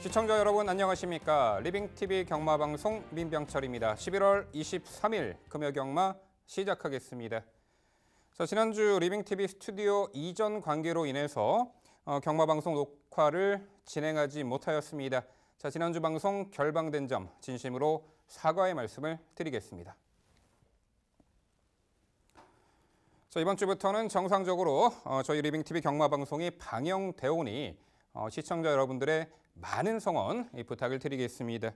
시청자 여러분 안녕하십니까. 리빙TV 경마방송 민병철입니다. 11월 23일 금요경마 시작하겠습니다. 자, 지난주 리빙TV 스튜디오 이전 관계로 인해서 어, 경마방송 녹화를 진행하지 못하였습니다. 자, 지난주 방송 결방된 점 진심으로 사과의 말씀을 드리겠습니다. 자, 이번 주부터는 정상적으로 어, 저희 리빙TV 경마방송이 방영 되오니 어, 시청자 여러분들의 많은 성원 부탁을 드리겠습니다.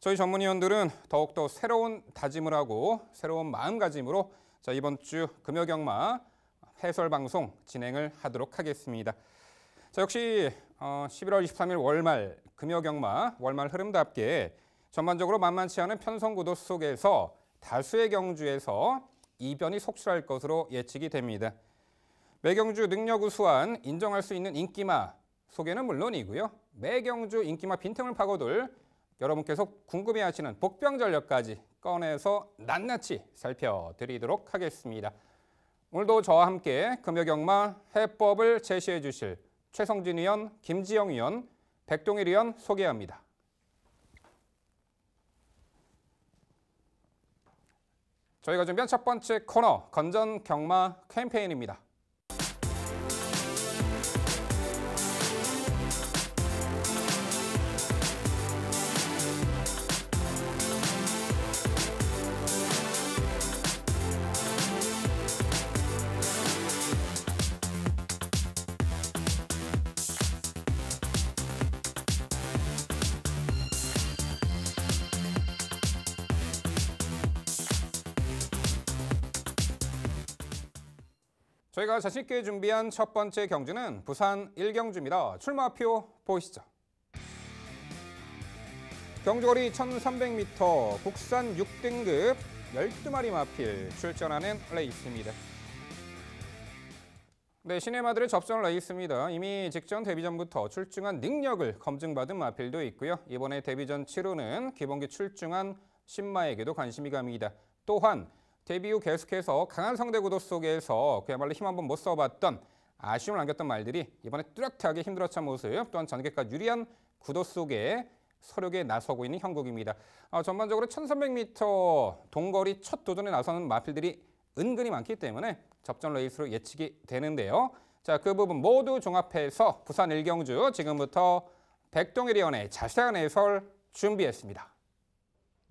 저희 전문위원들은 더욱더 새로운 다짐을 하고 새로운 마음가짐으로 자, 이번 주 금요경마 해설 방송 진행을 하도록 하겠습니다. 자, 역시 어, 11월 23일 월말 금요경마 월말 흐름답게 전반적으로 만만치 않은 편성구도 속에서 다수의 경주에서 이변이 속출할 것으로 예측이 됩니다. 매경주 능력 우수한 인정할 수 있는 인기마 소개는 물론이고요. 매경주 인기마 빈틈을 파고들 여러분께서 궁금해하시는 복병 전력까지 꺼내서 낱낱이 살펴드리도록 하겠습니다. 오늘도 저와 함께 금요경마 해법을 제시해 주실 최성진 의원, 김지영 의원, 백동일 의원 소개합니다. 저희가 준비한 첫 번째 코너 건전 경마 캠페인입니다. 저희가 자신있게 준비한 첫 번째 경주는 부산 일경주입니다. 출마표 보이시죠. 경주거리 1300m 국산 6등급 12마리 마필 출전하는 레이스입니다. 네, 시네마들의 접전 레이스입니다. 이미 직전 데뷔 전부터 출중한 능력을 검증받은 마필도 있고요. 이번에 데뷔 전 7호는 기본기 출중한 신마에게도 관심이 갑니다. 또한 데뷔 후 계속해서 강한 상대 구도 속에서 그야말로 힘 한번 못 써봤던 아쉬움을 남겼던 말들이 이번에 뚜렷하게 힘들었던 모습 또한 전개가 유리한 구도 속에 서력에 나서고 있는 형국입니다. 아, 전반적으로 1300m 동거리 첫 도전에 나서는 마필들이 은근히 많기 때문에 접전 레이스로 예측이 되는데요. 자, 그 부분 모두 종합해서 부산 일경주 지금부터 백동일위원회 자세한 해설 준비했습니다.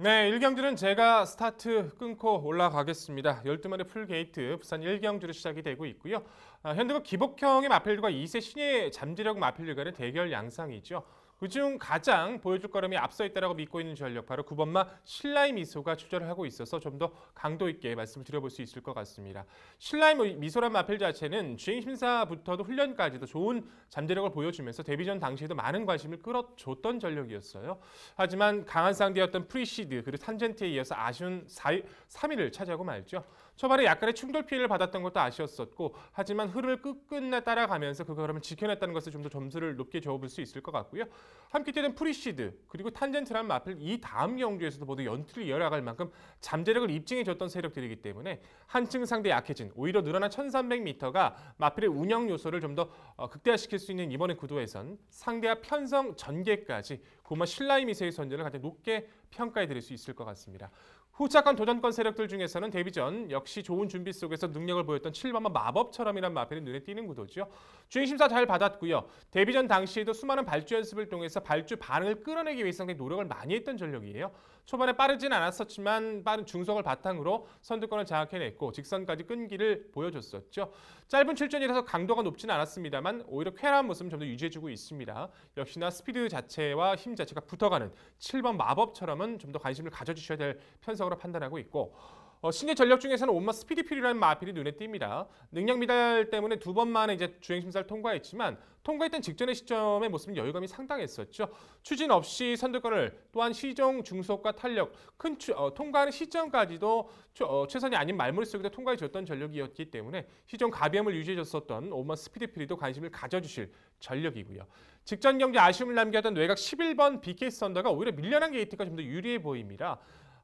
네, 1경주는 제가 스타트 끊고 올라가겠습니다. 12마리 풀게이트 부산 1경주로 시작이 되고 있고요. 아, 현대국 기복형의 마필과 2세 신의 잠재력 마필 간의 대결 양상이죠. 그중 가장 보여줄 걸음이 앞서 있다고 믿고 있는 전력 바로 9번마 신라임 미소가 출전을 하고 있어서 좀 더 강도 있게 말씀을 드려볼 수 있을 것 같습니다. 신라임 뭐, 미소란 마필 자체는 주행 심사부터도 훈련까지도 좋은 잠재력을 보여주면서 데뷔전 당시에도 많은 관심을 끌어줬던 전력이었어요. 하지만 강한 상대였던 프리시드 그리고 탄젠트에 이어서 아쉬운 4, 3위를 차지하고 말죠. 초반에 약간의 충돌 피해를 받았던 것도 아쉬웠었고 하지만 흐름을 끝끝내 따라가면서 그걸 그러 지켜냈다는 것을 좀 더 점수를 높게 줘 볼 수 있을 것 같고요. 함께 뛰는 프리시드 그리고 탄젠트라 마필 이 다음 경주에서도 모두 연투를 이어나갈 만큼 잠재력을 입증해줬던 세력들이기 때문에 한층 상대 약해진 오히려 늘어난 1300m가 마필의 운영 요소를 좀더 어, 극대화시킬 수 있는 이번의 구도에선 상대와 편성 전개까지 고마 신라의 미세의 선전을 가장 높게 평가해드릴 수 있을 것 같습니다. 포착한 도전권 세력들 중에서는 데뷔 전 역시 좋은 준비 속에서 능력을 보였던 7번만 마법처럼이란 마필이 눈에 띄는 구도죠. 주행 심사 잘 받았고요. 데뷔 전 당시에도 수많은 발주 연습을 통해서 발주 반응을 끌어내기 위해서 노력을 많이 했던 전력이에요. 초반에 빠르진 않았었지만 빠른 중속을 바탕으로 선두권을 장악해냈고 직선까지 끈기를 보여줬었죠. 짧은 출전이라서 강도가 높지는 않았습니다만 오히려 쾌활한 모습은 좀더 유지해주고 있습니다. 역시나 스피드 자체와 힘 자체가 붙어가는 7번 마법처럼은 좀 더 관심을 가져주셔야 될 편성으로 판단하고 있고 어, 신의 전력 중에서는 온마 스피디필이라는 마필이 눈에 띕니다. 능력 미달 때문에 두 번 만에 이제 주행 심사를 통과했지만 통과했던 직전의 시점의 모습은 여유감이 상당했었죠. 추진 없이 선두권을 또한 시정 중속과 탄력 큰 추, 어, 통과하는 시점까지도 추, 어, 최선이 아닌 말머리 속에 통과해 줬던 전력이었기 때문에 시정 가비함을 유지해줬었던 오마 스피디필이도 관심을 가져주실 전력이고요. 직전 경기 아쉬움을 남겼던 외곽 11번 BK 선더가 오히려 밀려난 게이트가 좀 더 유리해 보입니다.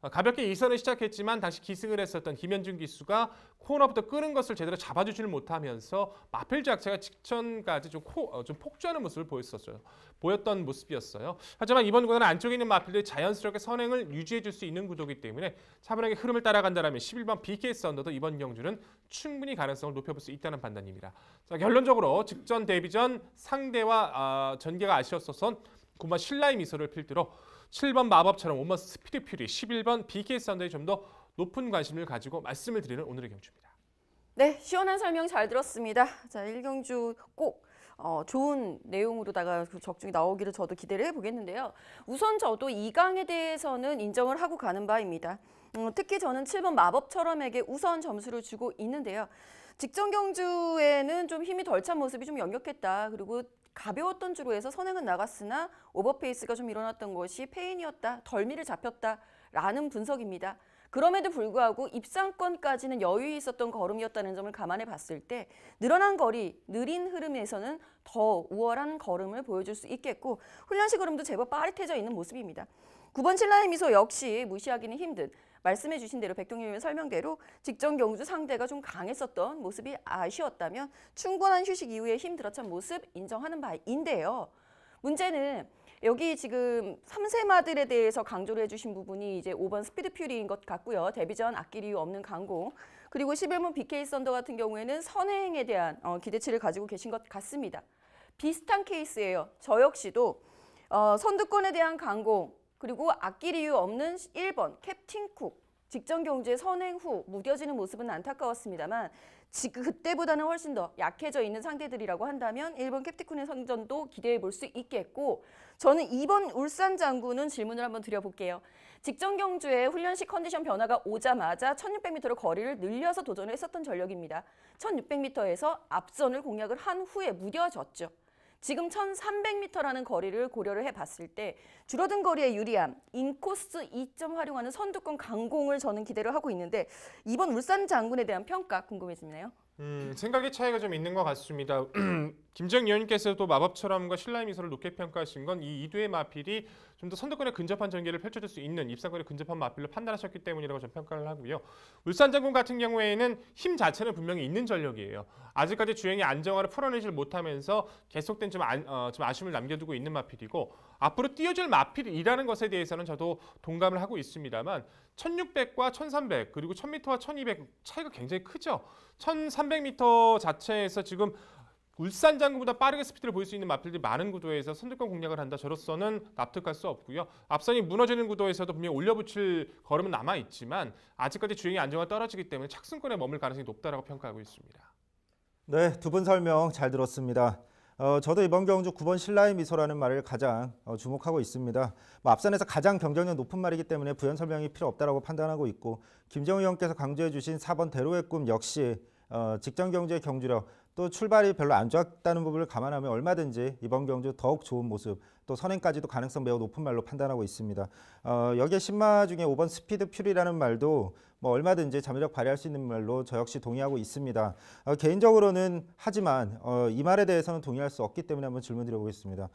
어, 가볍게 2선을 시작했지만 당시 기승을 했었던 김현준 기수가 코너부터 끄는 것을 제대로 잡아주지를 못하면서 마필 자체가 직전까지 좀, 코, 어, 좀 폭주하는 모습을 보였었죠. 보였던 모습이었어요. 하지만 이번 구간 안쪽에 있는 마필들이 자연스럽게 선행을 유지해줄 수 있는 구도이기 때문에 차분하게 흐름을 따라간다면 11번 BK 썬더도 이번 경주는 충분히 가능성을 높여볼 수 있다는 판단입니다. 자, 결론적으로 직전 데뷔 전 상대와 아, 전개가 아쉬웠어서 고마 신라의 미소를 필두로 7번 마법처럼 오마스피릿 퓨리, 11번 BK 사운드에 좀 더 높은 관심을 가지고 말씀을 드리는 오늘의 경주입니다. 네, 시원한 설명 잘 들었습니다. 자, 1경주 꼭 어, 좋은 내용으로다가 적중이 나오기를 저도 기대를 해보겠는데요. 우선 저도 이강에 대해서는 인정을 하고 가는 바입니다. 음, 특히 저는 7번 마법처럼에게 우선 점수를 주고 있는데요. 직전 경주에는 좀 힘이 덜 찬 모습이 좀 역력했다. 그리고 가벼웠던 주로 해서 선행은 나갔으나 오버페이스가 좀 일어났던 것이 페인이었다, 덜미를 잡혔다라는 분석입니다. 그럼에도 불구하고 입상권까지는 여유 있었던 걸음이었다는 점을 감안해 봤을 때 늘어난 거리, 느린 흐름에서는 더 우월한 걸음을 보여줄 수 있겠고 훈련식 걸음도 제법 빠릿해져 있는 모습입니다. 9번 신라의 미소 역시 무시하기는 힘든 말씀해 주신 대로 백동님의 설명대로 직전 경주 상대가 좀 강했었던 모습이 아쉬웠다면 충분한 휴식 이후에 힘 들어찬 모습 인정하는 바인데요. 문제는 여기 지금 삼세마들에 대해서 강조를 해주신 부분이 이제 5번 스피드 퓨리인 것 같고요. 데뷔전 아낄 이 없는 강공. 그리고 11번 BK 썬더 같은 경우에는 선행에 대한 어, 기대치를 가지고 계신 것 같습니다. 비슷한 케이스예요. 저 역시도 어, 선두권에 대한 강공, 그리고 아낄 이유 없는 1번 캡틴 쿡 직전 경주의 선행 후 무뎌지는 모습은 안타까웠습니다만 지금 그때보다는 훨씬 더 약해져 있는 상대들이라고 한다면 1번 캡틴쿤의 성전도 기대해 볼 수 있겠고 저는 2번 울산 장군은 질문을 한번 드려볼게요. 직전 경주에 훈련 시 컨디션 변화가 오자마자 1600m로 거리를 늘려서 도전을 했었던 전력입니다. 1600m에서 앞선을 공략을 한 후에 무뎌졌죠. 지금 1300m라는 거리를 고려를 해봤을 때 줄어든 거리에유리한 인코스 2점 활용하는 선두권 강공을 저는 기대를 하고 있는데 이번 울산 장군에 대한 평가 궁금해지네요. 음, 생각의 차이가 좀 있는 것 같습니다. 김정 의원님께서도 마법처럼과 신라의 미소를 높게 평가하신 건 이 이두의 마필이 좀 더 선두권에 근접한 전개를 펼쳐줄 수 있는 입상권에 근접한 마필로 판단하셨기 때문이라고 저는 평가를 하고요. 울산 전군 같은 경우에는 힘 자체는 분명히 있는 전력이에요. 아직까지 주행의 안정화를 풀어내질 못하면서 계속된 좀, 안, 어, 좀 아쉬움을 남겨두고 있는 마필이고 앞으로 뛰어질 마필이라는 것에 대해서는 저도 동감을 하고 있습니다만 1600과 1300 그리고 1000m와 1200 차이가 굉장히 크죠. 1300m 자체에서 지금 울산 장군보다 빠르게 스피드를 보일 수 있는 마필들이 많은 구도에서 선두권 공략을 한다. 저로서는 납득할 수 없고요. 앞선이 무너지는 구도에서도 분명히 올려붙일 걸음은 남아있지만 아직까지 주행의 안정화 떨어지기 때문에 착승권에 머물 가능성이 높다고 평가하고 있습니다. 네, 두 분 설명 잘 들었습니다. 어, 저도 이번 경주 9번 신라의 미소라는 말을 가장 어, 주목하고 있습니다. 뭐 앞선에서 가장 경쟁력 높은 말이기 때문에 부연 설명이 필요 없다고 판단하고 있고 김정우 형께서 강조해 주신 4번 대로의 꿈 역시 어, 직전 경주의 경주력 또 출발이 별로 안 좋았다는 부분을 감안하면 얼마든지 이번 경주 더욱 좋은 모습 또 선행까지도 가능성 매우 높은 말로 판단하고 있습니다. 어, 여기에 신마 중에 5번 스피드 퓨리라는 말도 뭐 얼마든지 잠재력 발휘할 수 있는 말로 저 역시 동의하고 있습니다. 어, 개인적으로는 하지만 어, 이 말에 대해서는 동의할 수 없기 때문에 한번 질문 드려보겠습니다.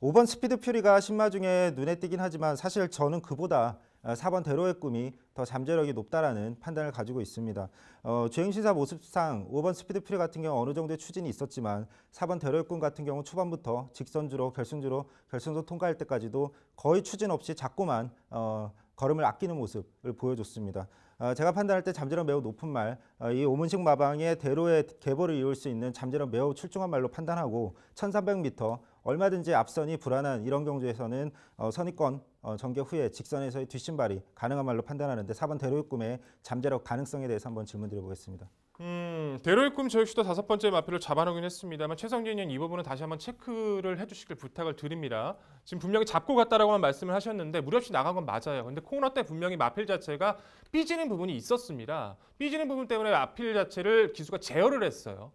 5번 스피드 퓨리가 신마 중에 눈에 띄긴 하지만 사실 저는 그보다 4번 어, 대로의 꿈이 더 잠재력이 높다라는 판단을 가지고 있습니다. 어, 주행신사 모습상 5번 스피드 퓨리 같은 경우 어느 정도의 추진이 있었지만 4번 대로의 꿈 같은 경우 초반부터 직선주로 결승주로 결승선 통과할 때까지도 거의 추진 없이 자꾸만 어, 걸음을 아끼는 모습을 보여줬습니다. 어, 제가 판단할 때 잠재력 매우 높은 말, 어, 이 오문식 마방의 대로의 계보를 이룰 수 있는 잠재력 매우 출중한 말로 판단하고 1300m 얼마든지 앞선이 불안한 이런 경주에서는 어, 선입권 전개 후에 직선에서의 뒷심발이 가능한 말로 판단하는데 4번 대로의 꿈의 잠재력 가능성에 대해서 한번 질문 드려보겠습니다. 음, 대로의 꿈 저희 시도 다섯 번째 마필을 잡아놓긴 했습니다만 최성진 의이 부분은 다시 한번 체크를 해주시길 부탁을 드립니다. 지금 분명히 잡고 갔다라고만 말씀을 하셨는데 무렵시 나간 건 맞아요. 근데 코너때 분명히 마필 자체가 삐지는 부분이 있었습니다. 삐지는 부분 때문에 마필 자체를 기수가 제어를 했어요.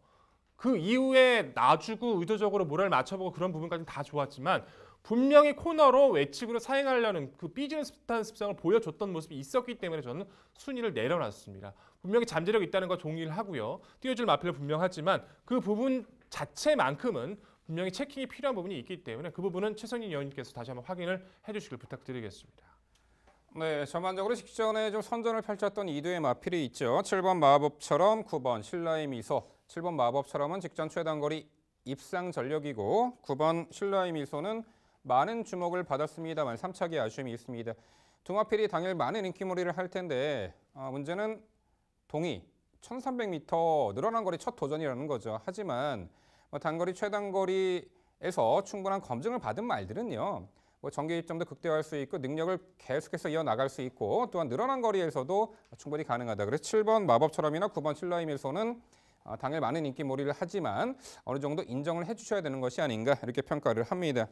그 이후에 놔주고 의도적으로 모랄 맞춰보고 그런 부분까지는 다 좋았지만 분명히 코너로 외측으로 사행하려는 그 삐지는 습한 습성을 보여줬던 모습이 있었기 때문에 저는 순위를 내려놨습니다. 분명히 잠재력이 있다는 거 동의를 하고요. 띄워줄 마필은 분명하지만 그 부분 자체만큼은 분명히 체킹이 필요한 부분이 있기 때문에 그 부분은 최성인 의원님께서 다시 한번 확인을 해주시길 부탁드리겠습니다. 네, 전반적으로 직전에 좀 선전을 펼쳤던 이두의 마필이 있죠. 7번 마법처럼 9번 신라의 미소. 7번 마법처럼은 직전 최단거리 입상 전력이고 9번 신라의 미소는 많은 주목을 받았습니다만 3차기 아쉬움이 있습니다. 두 마필이 당일 많은 인기몰이를 할 텐데 어, 문제는 동이 1300m 늘어난 거리 첫 도전이라는 거죠. 하지만 뭐 단거리 최단거리에서 충분한 검증을 받은 말들은요. 뭐 전개 입점도 극대화할 수 있고 능력을 계속해서 이어나갈 수 있고 또한 늘어난 거리에서도 충분히 가능하다. 그래서 7번 마법처럼이나 9번 신라임에서는 아, 당일 많은 인기몰이를 하지만 어느 정도 인정을 해주셔야 되는 것이 아닌가 이렇게 평가를 합니다.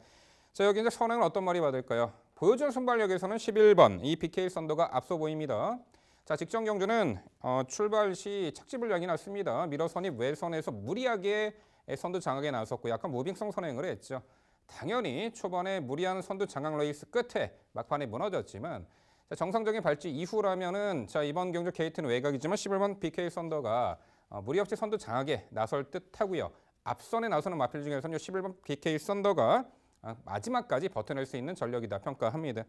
자 여기 이제 선행은 어떤 말이 받을까요? 보여준 순발력에서는 11번 이 BK 선도가 앞서 보입니다. 자, 직전 경주는 어, 출발 시 착지불 량이 났습니다. 밀어선이 외선에서 무리하게 선두 장악에 나섰고 약간 무빙성 선행을 했죠. 당연히 초반에 무리한 선두 장악 레이스 끝에 막판에 무너졌지만 자, 정상적인 발주 이후라면은 자 이번 경주 게이트는 외곽이지만 11번 BK 썬더가 어, 무리 없이 선두 장악에 나설 듯하고요. 앞선에 나서는 마필 중에서는 11번 BK 썬더가 아, 마지막까지 버텨낼 수 있는 전력이다 평가합니다.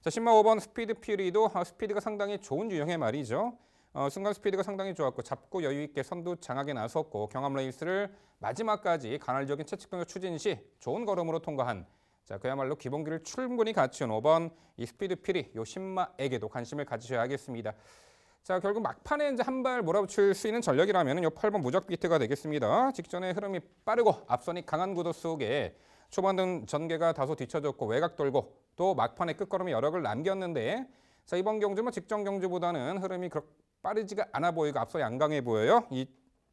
자, 1마 5번 스피드 퓨리도 아, 스피드가 상당히 좋은 유형의 말이죠. 어, 순간 스피드가 상당히 좋았고 잡고 여유 있게 선두 장악에 나섰고 경합 레이스를 마지막까지 간헐적인 채찍병력 추진 시 좋은 걸음으로 통과한 자 그야말로 기본기를 충분히 갖춘 5번 이 스피드 필리요 신마에게도 관심을 가지셔야 겠습니다자 결국 막판에 이제 한 발 몰아붙일 수 있는 전력이라면 요 8번 무적 비트가 되겠습니다. 직전의 흐름이 빠르고 앞선이 강한 구도 속에 초반등 전개가 다소 뒤쳐졌고 외곽 돌고 또 막판에 끝걸음에 여력을 남겼는데 자 이번 경주 뭐 직전 경주보다는 흐름이 그렇게 빠르지가 않아 보이고 앞서 양강해 보여요. 이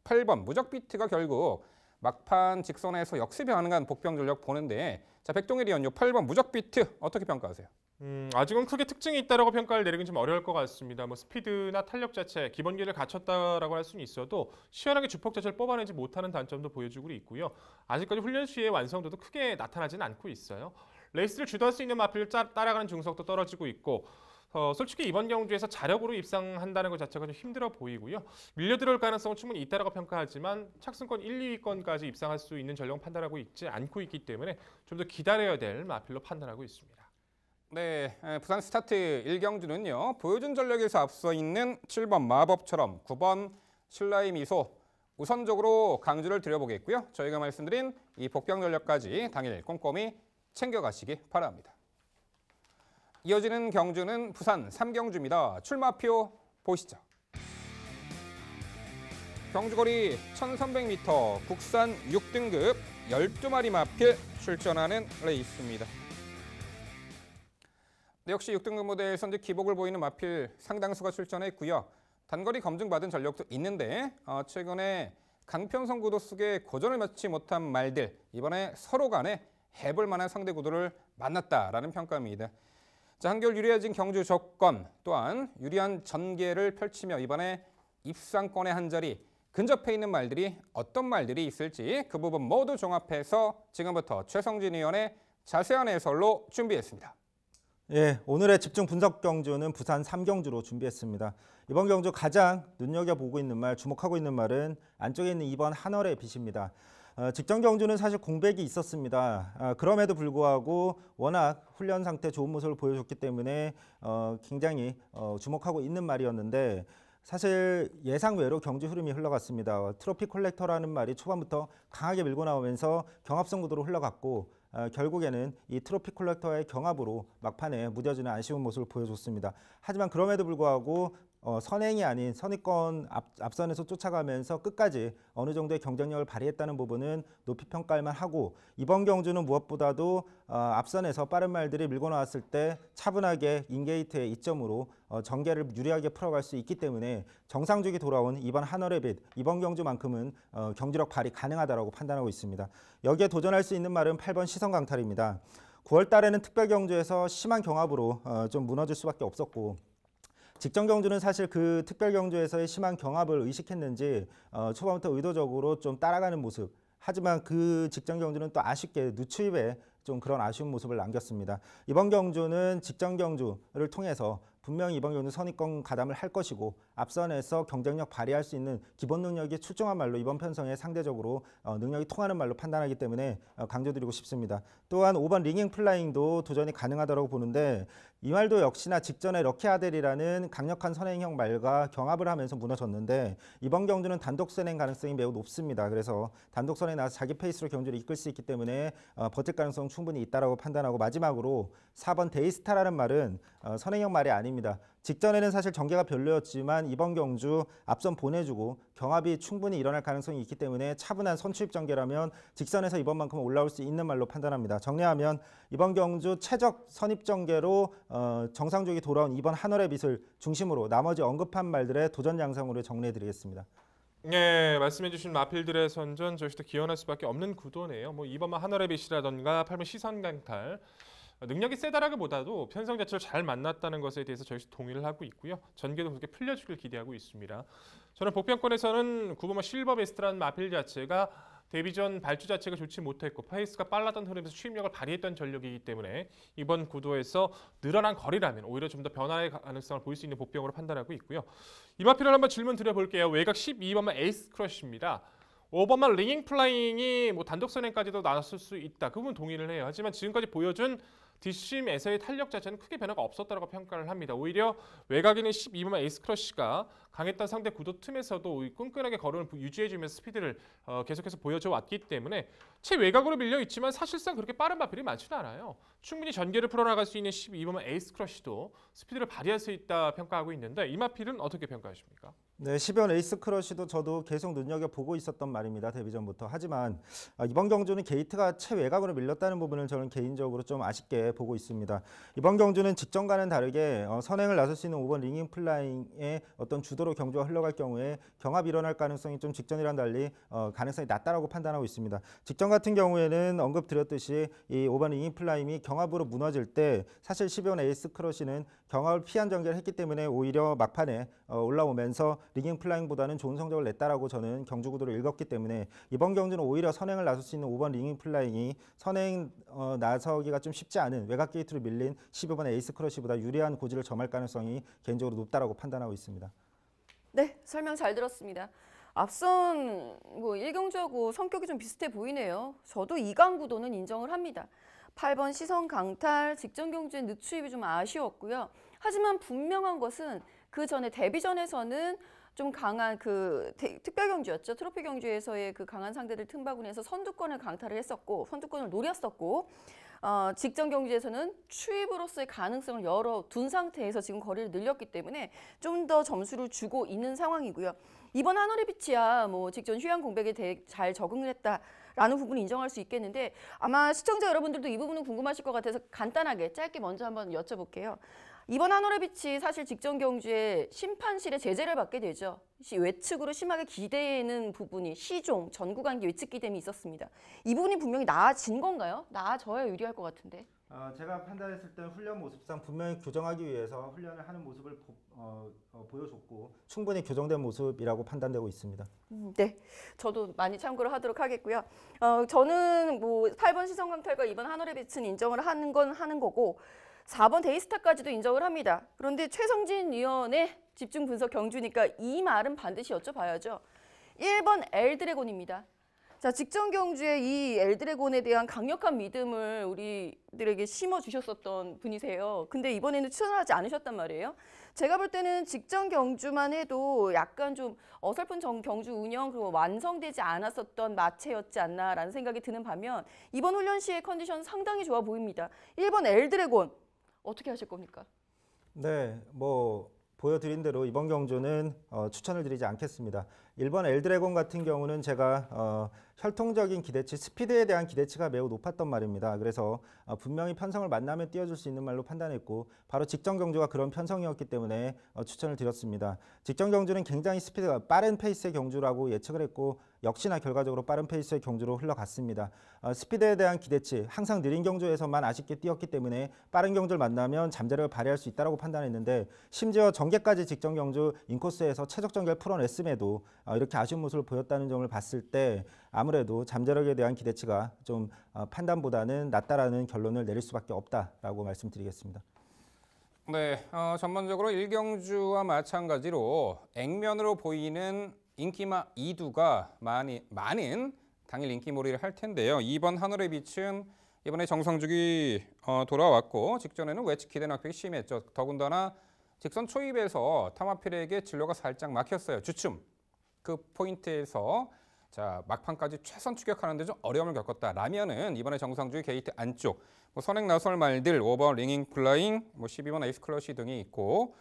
8번 무적 비트가 결국 막판 직선에서 역습이 가능한 복병 전력 보는데 자백종일의원요 8번 무적 비트 어떻게 평가하세요? 음, 아직은 크게 특징이 있다라고 평가를 내리긴 좀 어려울 것 같습니다. 뭐 스피드나 탄력 자체, 기본기를 갖췄다라고 할 수는 있어도 시원하게 주폭 자체를 뽑아내지 못하는 단점도 보여주고 있고요. 아직까지 훈련 시의 완성도도 크게 나타나진 않고 있어요. 레이스를 주도할 수 있는 마필을 따라가는 중속도 떨어지고 있고 어, 솔직히 이번 경주에서 자력으로 입상한다는 것 자체가 좀 힘들어 보이고요. 밀려 들어올 가능성은 충분히 있다라고 평가하지만 착승권 1, 2위권까지 입상할 수 있는 전력 판단하고 있지 않고 있기 때문에 좀 더 기다려야 될 마필로 판단하고 있습니다. 네, 부산 스타트 일경주는요. 보여준 전력에서 앞서 있는 7번 마법처럼 9번 신라의 미소 우선적으로 강조를 드려보겠고요. 저희가 말씀드린 이 복병 전력까지 당일 꼼꼼히 챙겨가시기 바랍니다. 이어지는 경주는 부산 3경주입니다 출마표 보시죠. 경주거리 1300m 국산 6등급 12마리 마필 출전하는 레이스입니다. 네, 역시 6등급 모델 선지 기복을 보이는 마필 상당수가 출전했고요 단거리 검증받은 전력도 있는데 어, 최근에 강평성 구도 속에 고전을 맞지 못한 말들 이번에 서로 간에 해볼 만한 상대 구도를 만났다라는 평가입니다. 자, 한결 유리해진 경주 조건 또한 유리한 전개를 펼치며 이번에 입상권의 한 자리 근접해 있는 말들이 어떤 말들이 있을지 그 부분 모두 종합해서 지금부터 최성진 의원의 자세한 해설로 준비했습니다. 예, 오늘의 집중 분석 경주는 부산 3경주로 준비했습니다. 이번 경주 가장 눈여겨보고 있는 말, 주목하고 있는 말은 안쪽에 있는 이번 한월의 빛입니다. 어, 직전 경주는 사실 공백이 있었습니다. 아, 그럼에도 불구하고 워낙 훈련 상태 좋은 모습을 보여줬기 때문에 어, 굉장히 어, 주목하고 있는 말이었는데 사실 예상 외로 경주 흐름이 흘러갔습니다. 트로피 콜렉터라는 말이 초반부터 강하게 밀고 나오면서 경합성 구도로 흘러갔고 어, 결국에는 이 트로피 콜렉터의 경합으로 막판에 무뎌지는 아쉬운 모습을 보여줬습니다. 하지만 그럼에도 불구하고 어, 선행이 아닌 선입권 앞, 앞선에서 쫓아가면서 끝까지 어느 정도의 경쟁력을 발휘했다는 부분은 높이 평가할 만하고 이번 경주는 무엇보다도 어, 앞선에서 빠른 말들이 밀고 나왔을 때 차분하게 인게이트의 이점으로 어, 전개를 유리하게 풀어갈 수 있기 때문에 정상적이 돌아온 이번 한월의 빛 이번 경주만큼은 어, 경주력 발휘 가능하다고 판단하고 있습니다. 여기에 도전할 수 있는 말은 8번 시선 강탈입니다. 9월 달에는 특별 경주에서 심한 경합으로 어, 좀 무너질 수밖에 없었고 직전 경주는 사실 그 특별 경주에서의 심한 경합을 의식했는지 어, 초반부터 의도적으로 좀 따라가는 모습. 하지만 그 직전 경주는 또 아쉽게 누추입에 좀 그런 아쉬운 모습을 남겼습니다. 이번 경주는 직전 경주를 통해서 분명히 이번 경주 선입권 가담을 할 것이고 앞선에서 경쟁력 발휘할 수 있는 기본 능력이 출중한 말로 이번 편성에 상대적으로 어, 능력이 통하는 말로 판단하기 때문에 어, 강조드리고 싶습니다. 또한 5번 링잉 플라잉도 도전이 가능하다고 보는데 이말도 역시나 직전에 럭키아델이라는 강력한 선행형 말과 경합을 하면서 무너졌는데 이번 경주는 단독 선행 가능성이 매우 높습니다. 그래서 단독 선행 나서 자기 페이스로 경주를 이끌 수 있기 때문에 어, 버틸 가능성 충분히 있다라고 판단하고 마지막으로 4번 데이스타라는 말은 어, 선행형 말이 아닙니다. 직전에는 사실 전개가 별로였지만 이번 경주 앞선 보내주고 경합이 충분히 일어날 가능성이 있기 때문에 차분한 선취입 전개라면 직선에서 이번만큼 올라올 수 있는 말로 판단합니다. 정리하면 이번 경주 최적 선입 전개로 어, 정상적이 돌아온 이번 한월의 빛을 중심으로 나머지 언급한 말들의 도전 양상으로 정리해드리겠습니다. 네, 말씀해주신 마필들의 선전 저희도 기원할 수밖에 없는 구도네요. 뭐 이번만 한월의 빛이라던가 8번 시선 강탈 능력이 세다라기보다도 편성 자체를 잘 만났다는 것에 대해서 저희 동의를 하고 있고요. 전개도 그렇게 풀려주길 기대하고 있습니다. 저는 보편권에서는 구부마 실버 베스트라는 마필 자체가 데뷔 전 발주 자체가 좋지 못했고 페이스가 빨랐던 흐름에서 추입력을 발휘했던 전력이기 때문에 이번 구도에서 늘어난 거리라면 오히려 좀 더 변화의 가능성을 보일 수 있는 복병으로 판단하고 있고요. 이마필을 한번 질문 드려볼게요. 외곽 12번만 에이스 크러쉬입니다. 5번만 링잉 플라잉이 뭐 단독 선행까지도 나눴을 수 있다. 그 부분 동의를 해요. 하지만 지금까지 보여준 뒷심에서의 탄력 자체는 크게 변화가 없었다고 평가를 합니다. 오히려 외곽에는 12번 에이스 크러쉬가 강했던 상대 구도 틈에서도 끈끈하게 걸음을 유지해주면서 스피드를 어, 계속해서 보여줘 왔기 때문에 최외곽으로 밀려 있지만 사실상 그렇게 빠른 바필이 많지는 않아요. 충분히 전개를 풀어나갈 수 있는 12번 에이스 크러쉬도 스피드를 발휘할 수 있다 평가하고 있는데 이 마필은 어떻게 평가하십니까? 네, 10연 에이스 크러쉬도 저도 계속 눈여겨보고 있었던 말입니다. 데뷔 전부터. 하지만 아, 이번 경주는 게이트가 최외곽으로 밀렸다는 부분을 저는 개인적으로 좀 아쉽게 보고 있습니다. 이번 경주는 직전과는 다르게 어, 선행을 나설 수 있는 5번 링잉 플라잉의 어떤 주도 구조로 경주가 흘러갈 경우에 경합이 일어날 가능성이 좀 직전이랑 달리 어, 가능성이 낮다라고 판단하고 있습니다. 직전 같은 경우에는 언급드렸듯이 이 5번 인플라임이 경합으로 무너질 때 사실 10연 에이스 크러쉬는 경합을 피한 전개를 했기 때문에 오히려 막판에 어, 올라오면서 리깅 플라잉보다는 좋은 성적을 냈다라고 저는 경주 구도를 읽었기 때문에 이번 경주는 오히려 선행을 나설 수 있는 5번 리깅 플라잉이 선행 어, 나서기가 좀 쉽지 않은 외곽 게이트로 밀린 15번 에이스 크러쉬보다 유리한 고지를 점할 가능성이 개인적으로 높다라고 판단하고 있습니다. 네, 설명 잘 들었습니다. 앞선 뭐 일경주하고 성격이 좀 비슷해 보이네요. 저도 이강 구도는 인정을 합니다. 8번 시선 강탈, 직전 경주의 늦추입이좀 아쉬웠고요. 하지만 분명한 것은 그 전에 데뷔전에서는 좀 강한 그 특별 경주였죠. 트로피 경주에서의 그 강한 상대들 틈바구니에서 선두권을 강탈을 했었고 선두권을 노렸었고 어, 직전 경기에서는 추입으로서의 가능성을 열어둔 상태에서 지금 거리를 늘렸기 때문에 좀 더 점수를 주고 있는 상황이고요. 이번 하너리빛이야뭐 직전 휴양 공백에 대해 잘 적응을 했다라는 부분 을 인정할 수 있겠는데 아마 시청자 여러분들도 이 부분은 궁금하실 것 같아서 간단하게 짧게 먼저 한번 여쭤볼게요. 이번 하노의빛이 사실 직전 경주에 심판실의 제재를 받게 되죠. 외측으로 심하게 기대는 부분이 시종, 전구관계 외측 기댐이 있었습니다. 이 부분이 분명히 나아진 건가요? 나아져야 유리할 것 같은데. 어, 제가 판단했을 때 훈련 모습상 분명히 교정하기 위해서 훈련을 하는 모습을 보, 어, 어, 보여줬고 충분히 교정된 모습이라고 판단되고 있습니다. 음, 네, 저도 많이 참고를 하도록 하겠고요. 어, 저는 뭐 8번 시성강탈과 이번 한올의 빛은 인정을 하는 건 하는 거고 4번 데이스타까지도 인정을 합니다. 그런데 최성진 위원의 집중 분석 경주니까 이 말은 반드시 여쭤봐야죠. 1번 엘드래곤입니다. 자, 직전 경주에 이 엘드래곤에 대한 강력한 믿음을 우리들에게 심어 주셨었던 분이세요. 근데 이번에는 출연하지 않으셨단 말이에요. 제가 볼 때는 직전 경주만 해도 약간 좀 어설픈 경주 운영 그리고 완성되지 않았었던 마체였지 않나라는 생각이 드는 반면 이번 훈련 시의 컨디션 상당히 좋아 보입니다. 1번 엘드래곤 어떻게 하실 겁니까? 네, 뭐 보여드린 대로 이번 경주는 어, 추천을 드리지 않겠습니다. 일본 엘드래곤 같은 경우는 제가 어, 혈통적인 기대치, 스피드에 대한 기대치가 매우 높았던 말입니다. 그래서 어, 분명히 편성을 만나면 띄워줄 수 있는 말로 판단했고 바로 직전 경주가 그런 편성이었기 때문에 어, 추천을 드렸습니다. 직전 경주는 굉장히 스피드가 빠른 페이스의 경주라고 예측을 했고 역시나 결과적으로 빠른 페이스의 경주로 흘러갔습니다. 어, 스피드에 대한 기대치, 항상 느린 경주에서만 아쉽게 뛰었기 때문에 빠른 경주를 만나면 잠재력을 발휘할 수 있다고 판단했는데 심지어 전개까지 직전 경주 인코스에서 최적 전개를 풀어냈음에도 어, 이렇게 아쉬운 모습을 보였다는 점을 봤을 때 아무래도 잠재력에 대한 기대치가 좀 어, 판단보다는 낮다라는 결론을 내릴 수밖에 없다라고 말씀드리겠습니다. 네, 어, 전반적으로 일경주와 마찬가지로 액면으로 보이는 인기마 2두가 많이, 많은 당일 인기몰이를 할 텐데요. 이번 하늘의 빛은 이번에 정상죽이 어, 돌아왔고 직전에는 외측 기대 낙폭이 심했죠. 더군다나 직선 초입에서 타마필에게 진로가 살짝 막혔어요. 주춤 그 포인트에서 자 막판까지 최선 추격하는데 좀 어려움을 겪었다 라면은 이번에 정상주의 게이트 안쪽 뭐 선행 나설 말들 5번 링잉 플라잉 뭐 12번 에이스 클러시 등이 있고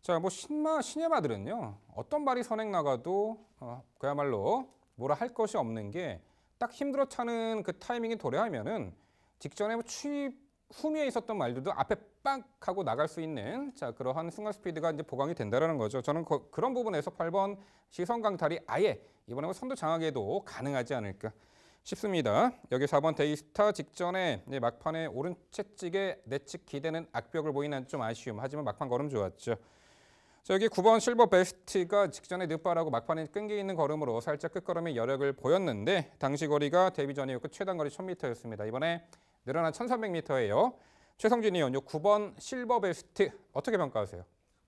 자 뭐 신마 신예마들은요 어떤 발이 선행 나가도 어, 그야말로 뭐라 할 것이 없는 게 딱 힘들어 차는 그 타이밍이 도래하면은 직전에 뭐취입 후미에 있었던 말들도 앞에 빵 하고 나갈 수 있는 자 그러한 순간 스피드가 이제 보강이 된다라는 거죠. 저는 그, 런 부분에서 8번 시선 강탈이 아예 이번에 선두 장악에도 가능하지 않을까 싶습니다. 여기 4번 데이스타 직전에 막판에 오른 채찍에 내측 기대는 악벽을 보이는 좀 아쉬움 하지만 막판 걸음 좋았죠. 자, 여기 9번 실버 베스트가 직전에 늦바라고 막판에 끈기 있는 걸음으로 살짝 끝걸음의 여력을 보였는데 당시 거리가 데뷔 전이었고 최단 거리 1000m였습니다. 이번에 늘어난 1300m예요. 최성진의원휴 9번 실버베스트 어떻게 평가하세요?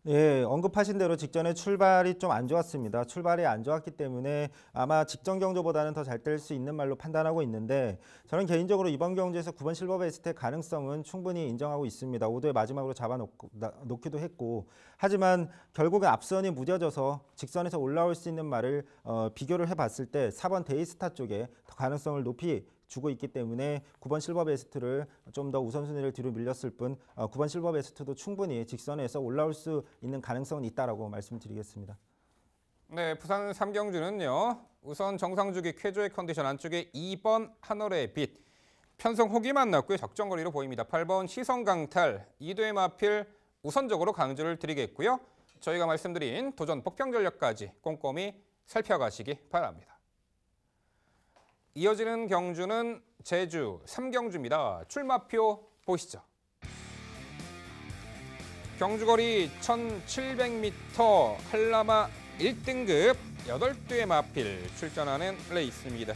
예, 언급하신 대로 직전에 출발이 좀 안 좋았습니다. 출발이 안 좋았기 때문에 아마 직전 경조보다는더 잘 될 수 있는 말로 판단하고 있는데 저는 개인적으로 이번 경조에서 9번 실버베스트의 가능성은 충분히 인정하고 있습니다. 5도의 마지막으로 잡아놓기도 했고 하지만 결국에 앞선이 무뎌져서 직선에서 올라올 수 있는 말을 어, 비교를 해봤을 때 4번 데이스타 쪽에 가능성을 높이 주고 있기 때문에 9번 실버베스트를 좀 더 우선순위를 뒤로 밀렸을 뿐 9번 어, 실버베스트도 충분히 직선에서 올라올 수 있는 가능성은 있다라고 말씀드리겠습니다. 네, 부산 삼경주는요. 우선 정상주기 쾌조의 컨디션 안쪽에 2번 한월의 빛. 편성 호기만 나고요 적정거리로 보입니다. 8번 시선강탈, 2도의 마필 우선적으로 강조를 드리겠고요. 저희가 말씀드린 도전 폭평 전략까지 꼼꼼히 살펴가시기 바랍니다. 이어지는 경주는 제주 삼경주입니다. 출마표 보시죠. 경주거리 1700m 한라마 1등급 8두의 마필 출전하는 레이스입니다.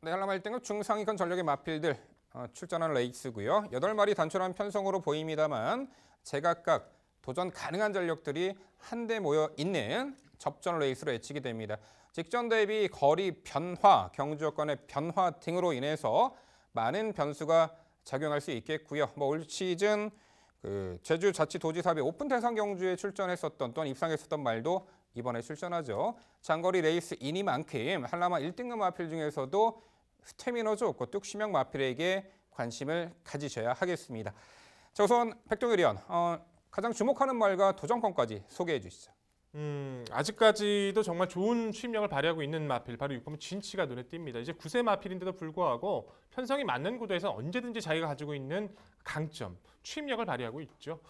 네, 한라마 1등급 중상위권 전력의 마필들 어, 출전하는 레이스고요. 8마리 단출한 편성으로 보입니다만 제각각 도전 가능한 전력들이 한데 모여 있는 접전 레이스로 예측이 됩니다. 직전 대비 거리 변화, 경주 여건의 변화 등으로 인해서 많은 변수가 작용할 수 있겠고요. 뭐올 시즌 그 제주 자치도지사의 오픈 대상 경주에 출전했었던 또는 입상했었던 말도 이번에 출전하죠. 장거리 레이스 이니만큼 한라마 1등급 마필 중에서도 스태미너 좋고 뚝심형 마필에게 관심을 가지셔야 하겠습니다. 자 우선 백종일 의원, 어, 가장 주목하는 말과 도전권까지 소개해 주시죠. 음, 아직까지도 정말 좋은 추임력을 발휘하고 있는 마필, 바로 6번 진치가 눈에 띕니다. 이제 9세 마필인데도 불구하고 편성이 맞는 구도에서 언제든지 자기가 가지고 있는 강점, 추임력을 발휘하고 있죠.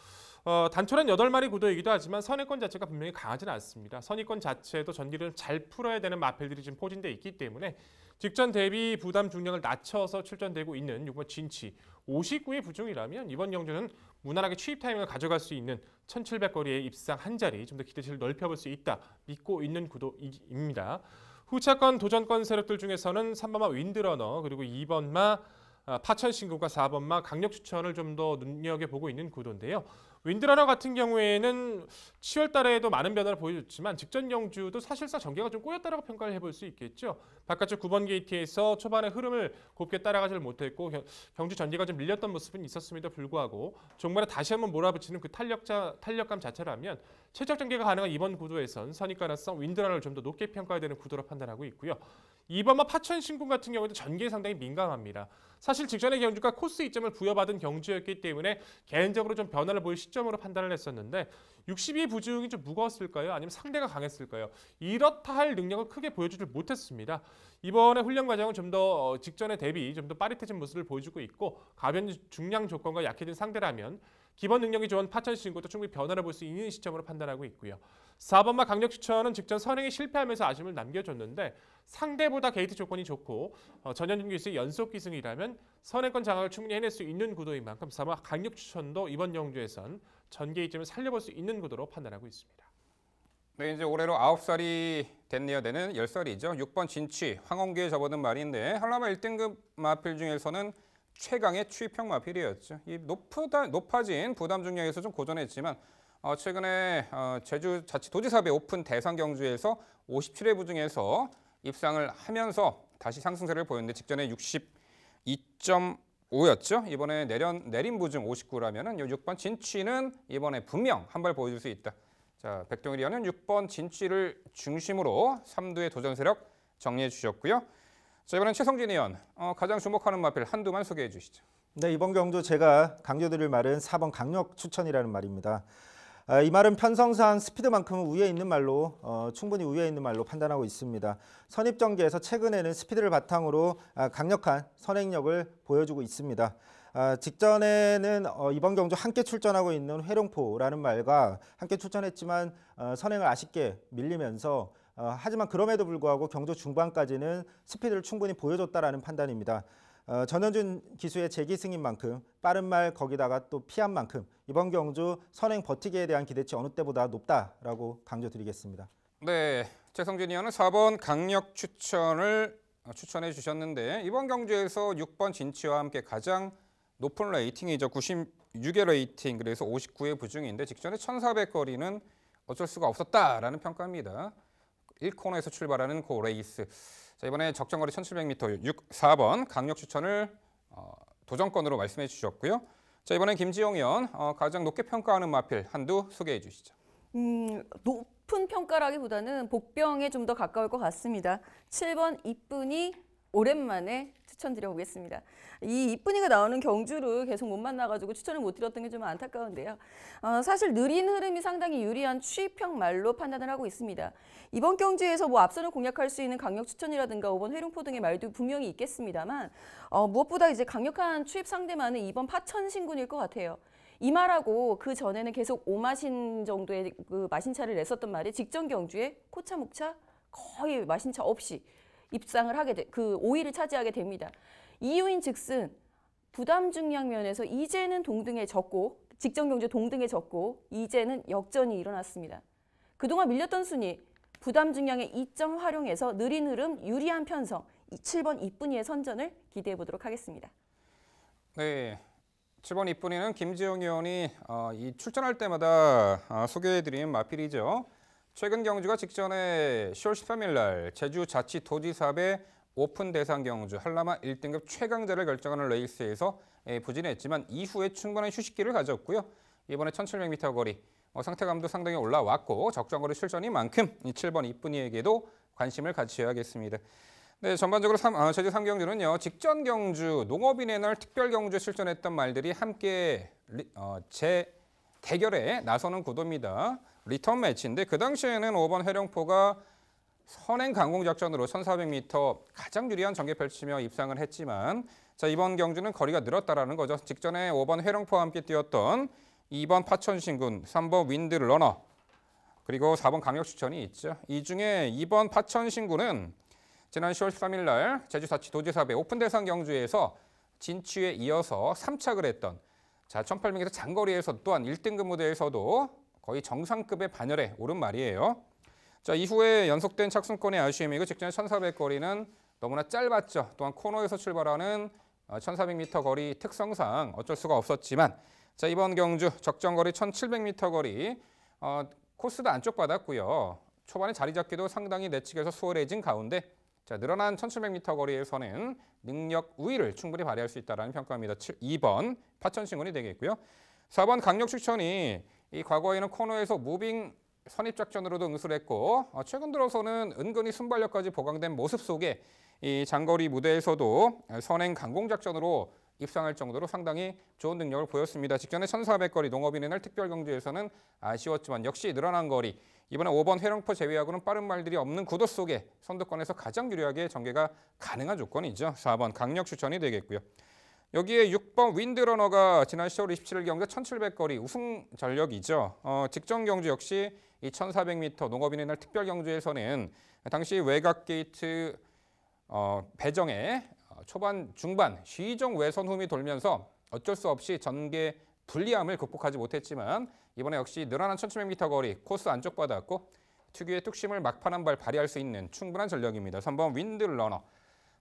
어, 단촐한 8마리 구도이기도 하지만 선의권 자체가 분명히 강하지는 않습니다. 선의권 자체도 전기를 잘 풀어야 되는 마필들이 지금 포진돼 있기 때문에 직전 대비 부담 중량을 낮춰서 출전되고 있는 6번 진치 59의 부중이라면 이번 경주는 무난하게 취입 타이밍을 가져갈 수 있는 1700 거리의 입상 한 자리 좀 더 기대치를 넓혀볼 수 있다 믿고 있는 구도입니다. 후차권 도전권 세력들 중에서는 3번마 윈드러너 그리고 2번마 아, 파천신군과 4번마 강력 추천을 좀 더 눈여겨보고 있는 구도인데요. 윈드라나 같은 경우에는 7월달에도 많은 변화를 보여줬지만 직전 경주도 사실상 전개가 좀 꼬였다라고 평가를 해볼 수 있겠죠. 바깥쪽 9번 게이트에서 초반의 흐름을 곱게 따라가지 못했고 경주 전개가 좀 밀렸던 모습은 있었음에도 불구하고 종말에 다시 한번 몰아붙이는 그 탄력자 탄력감 자체라면 최적 전개가 가능한 이번 구도에선 선입가나성 윈드라를 좀 더 높게 평가해야 되는 구도로 판단하고 있고요. 이번 파천 신군 같은 경우에도 전개에 상당히 민감합니다. 사실 직전의 경주가 코스 이점을 부여받은 경주였기 때문에 개인적으로 좀 변화를 보일 시점으로 판단을 했었는데 62 부중이 좀 무거웠을까요? 아니면 상대가 강했을까요? 이렇다 할 능력을 크게 보여주질 못했습니다. 이번에 훈련 과정은 좀더 어, 직전에 대비 좀 더 빠릿해진 모습을 보여주고 있고 가변 중량 조건과 약해진 상대라면 기본 능력이 좋은 파천 신구도 충분히 변화를 볼 수 있는 시점으로 판단하고 있고요. 4번마 강력 추천은 직전 선행에 실패하면서 아쉬움을 남겨줬는데 상대보다 게이트 조건이 좋고 어, 전현준 기수의 연속 기승이라면 선행권 장악을 충분히 해낼 수 있는 구도인 만큼 4번마 강력 추천도 이번 영주에선 전개이점을 살려볼 수 있는 구도로 판단하고 있습니다. 네, 이제 올해로 9살이 됐네요. 되는 10살이죠. 6번 진취, 황홍기에 접어든 말인데 한라마 1등급 마필 중에서는 최강의 취평마 필이었죠. 이 높다, 높아진 부담 중량에서 좀 고전했지만 어, 최근에 어, 제주 자치도지사배 오픈 대상 경주에서 57회 부중에서 입상을 하면서 다시 상승세를 보였는데 직전에 62.5였죠. 이번에 내련, 내린 부중 59라면 은 6번 진취는 이번에 분명 한발 보여줄 수 있다. 자, 백동일이는 6번 진취를 중심으로 3두의 도전 세력 정리해 주셨고요. 자, 이번엔 최성진 의원, 어, 가장 주목하는 마필 한두만 소개해 주시죠. 네, 이번 경도 제가 강조드릴 말은 4번 강력 추천이라는 말입니다. 아, 이 말은 편성상 스피드만큼위에 있는 말로 어, 충분히 위에 있는 말로 판단하고 있습니다. 선입전기에서 최근에는 스피드를 바탕으로 아, 강력한 선행력을 보여주고 있습니다. 아, 직전에는 어, 이번 경주 함께 출전하고 있는 회룡포라는 말과 함께 출전했지만 어, 선행을 아쉽게 밀리면서 어, 하지만 그럼에도 불구하고 경주 중반까지는 스피드를 충분히 보여줬다라는 판단입니다. 어, 전현준 기수의 재기승인 만큼 빠른 말 거기다가 또 피한 만큼 이번 경주 선행 버티기에 대한 기대치 어느 때보다 높다라고 강조드리겠습니다. 네, 최성진 의원은 4번 강력 추천을 어, 추천해 주셨는데 이번 경주에서 6번 진치와 함께 가장 높은 레이팅이죠. 96의 레이팅 그래서 59의 부중인데 직전에 1400 거리는 어쩔 수가 없었다라는 평가입니다. 1코너에서 출발하는 고 그 레이스. 자, 이번에 적정거리 1700m 6, 4번 강력 추천을 어, 도전권으로 말씀해 주셨고요. 자, 이번엔 김지영 의원 어, 가장 높게 평가하는 마필 한두 소개해 주시죠. 음, 높은 평가라기보다는 복병에 좀 더 가까울 것 같습니다. 7번 이쁜이 오랜만에 추천드려 보겠습니다. 이 이쁜이가 나오는 경주를 계속 못 만나가지고 추천을 못 드렸던 게 좀 안타까운데요. 어, 사실 느린 흐름이 상당히 유리한 취평말로 판단을 하고 있습니다. 이번 경주에서 뭐 앞서는 공략할 수 있는 강력 추천이라든가 5번 회룡포 등의 말도 분명히 있겠습니다만 어, 무엇보다 이제 강력한 취입 상대만은 이번 파천신군일 것 같아요. 이 말하고 그 전에는 계속 오마신 정도의 그 마신차를 냈었던 말이 직전 경주에 코차 목차 거의 마신차 없이 입상을 하게 돼, 그 5위를 차지하게 됩니다. 이유인 즉슨 부담 중량 면에서 이제는 동등해졌고 직전 경제 동등해졌고 이제는 역전이 일어났습니다. 그동안 밀렸던 순위 부담 중량의 이점 활용해서 느린 흐름 유리한 편성 7번 이쁜이의 선전을 기대해 보도록 하겠습니다. 네. 7번 이쁜이는 김지영 의원이 어, 이 출전할 때마다 어, 소개해드린 마필이죠. 최근 경주가 직전에 10월 13일 날 제주 자치도지사배 오픈 대상 경주 한라마 1등급 최강자를 결정하는 레이스에서 예, 부진했지만 이후에 충분한 휴식기를 가졌고요. 이번에 1700m 거리 어, 상태감도 상당히 올라왔고 적정거리 출전인 만큼 7번 이쁜이에게도 관심을 가져야겠습니다. 네, 전반적으로 3, 아, 어, 제주 3경주는요. 직전 경주, 농업인의 날 특별 경주에 출전했던 말들이 함께 어, 제 대결에 나서는 구도입니다. 리턴 매치인데 그 당시에는 5번 해령포가 선행 강공 작전으로 1400m 가장 유리한 전개 펼치며 입상을 했지만 자 이번 경주는 거리가 늘었다라는 거죠. 직전에 5번 해령포와 함께 뛰었던 2번 파천신군, 3번 윈드러너 그리고 4번 강력추천이 있죠. 이 중에 2번 파천신군은 지난 10월 13일 날 제주 자치 도지사배 오픈 대상 경주에서 진취에 이어서 3착을 했던 자 1800m 장거리에서 또한 1등급 무대에서도 거의 정상급의 반열에 오른 말이에요. 자 이후에 연속된 착순권의 RCM이 그 직전에 1400 거리는 너무나 짧았죠. 또한 코너에서 출발하는 1400m 어, 거리 특성상 어쩔 수가 없었지만 자 이번 경주 적정거리 1700m 거리 어, 코스도 안쪽 받았고요. 초반에 자리 잡기도 상당히 내측에서 수월해진 가운데 자 늘어난 1700m 거리에서는 능력 우위를 충분히 발휘할 수 있다는 평가입니다. 2번 파천신군이 되겠고요. 4번 강력추천이 이 과거에는 코너에서 무빙 선입 작전으로도 응수를 했고 어, 최근 들어서는 은근히 순발력까지 보강된 모습 속에 이 장거리 무대에서도 선행 강공 작전으로 입상할 정도로 상당히 좋은 능력을 보였습니다. 직전에 1,400거리 농업인의 날 특별 경주에서는 아쉬웠지만 역시 늘어난 거리. 이번에 5번 회령포 제외하고는 빠른 말들이 없는 구도 속에 선두권에서 가장 유리하게 전개가 가능한 조건이죠. 4번 강력 추천이 되겠고요. 여기에 6번 윈드러너가 지난 10월 27일 경기 1700거리 우승 전력이죠. 어, 직전 경주 역시 이 1400m 농업인의 날 특별 경주에서는 당시 외곽 게이트 어, 배정에 어, 초반 중반 시정 외선 홈이 돌면서 어쩔 수 없이 전개 불리함을 극복하지 못했지만 이번에 역시 늘어난 1700m 거리 코스 안쪽 받았고 특유의 뚝심을 막판한 발 발휘할 수 있는 충분한 전력입니다. 3번 윈드러너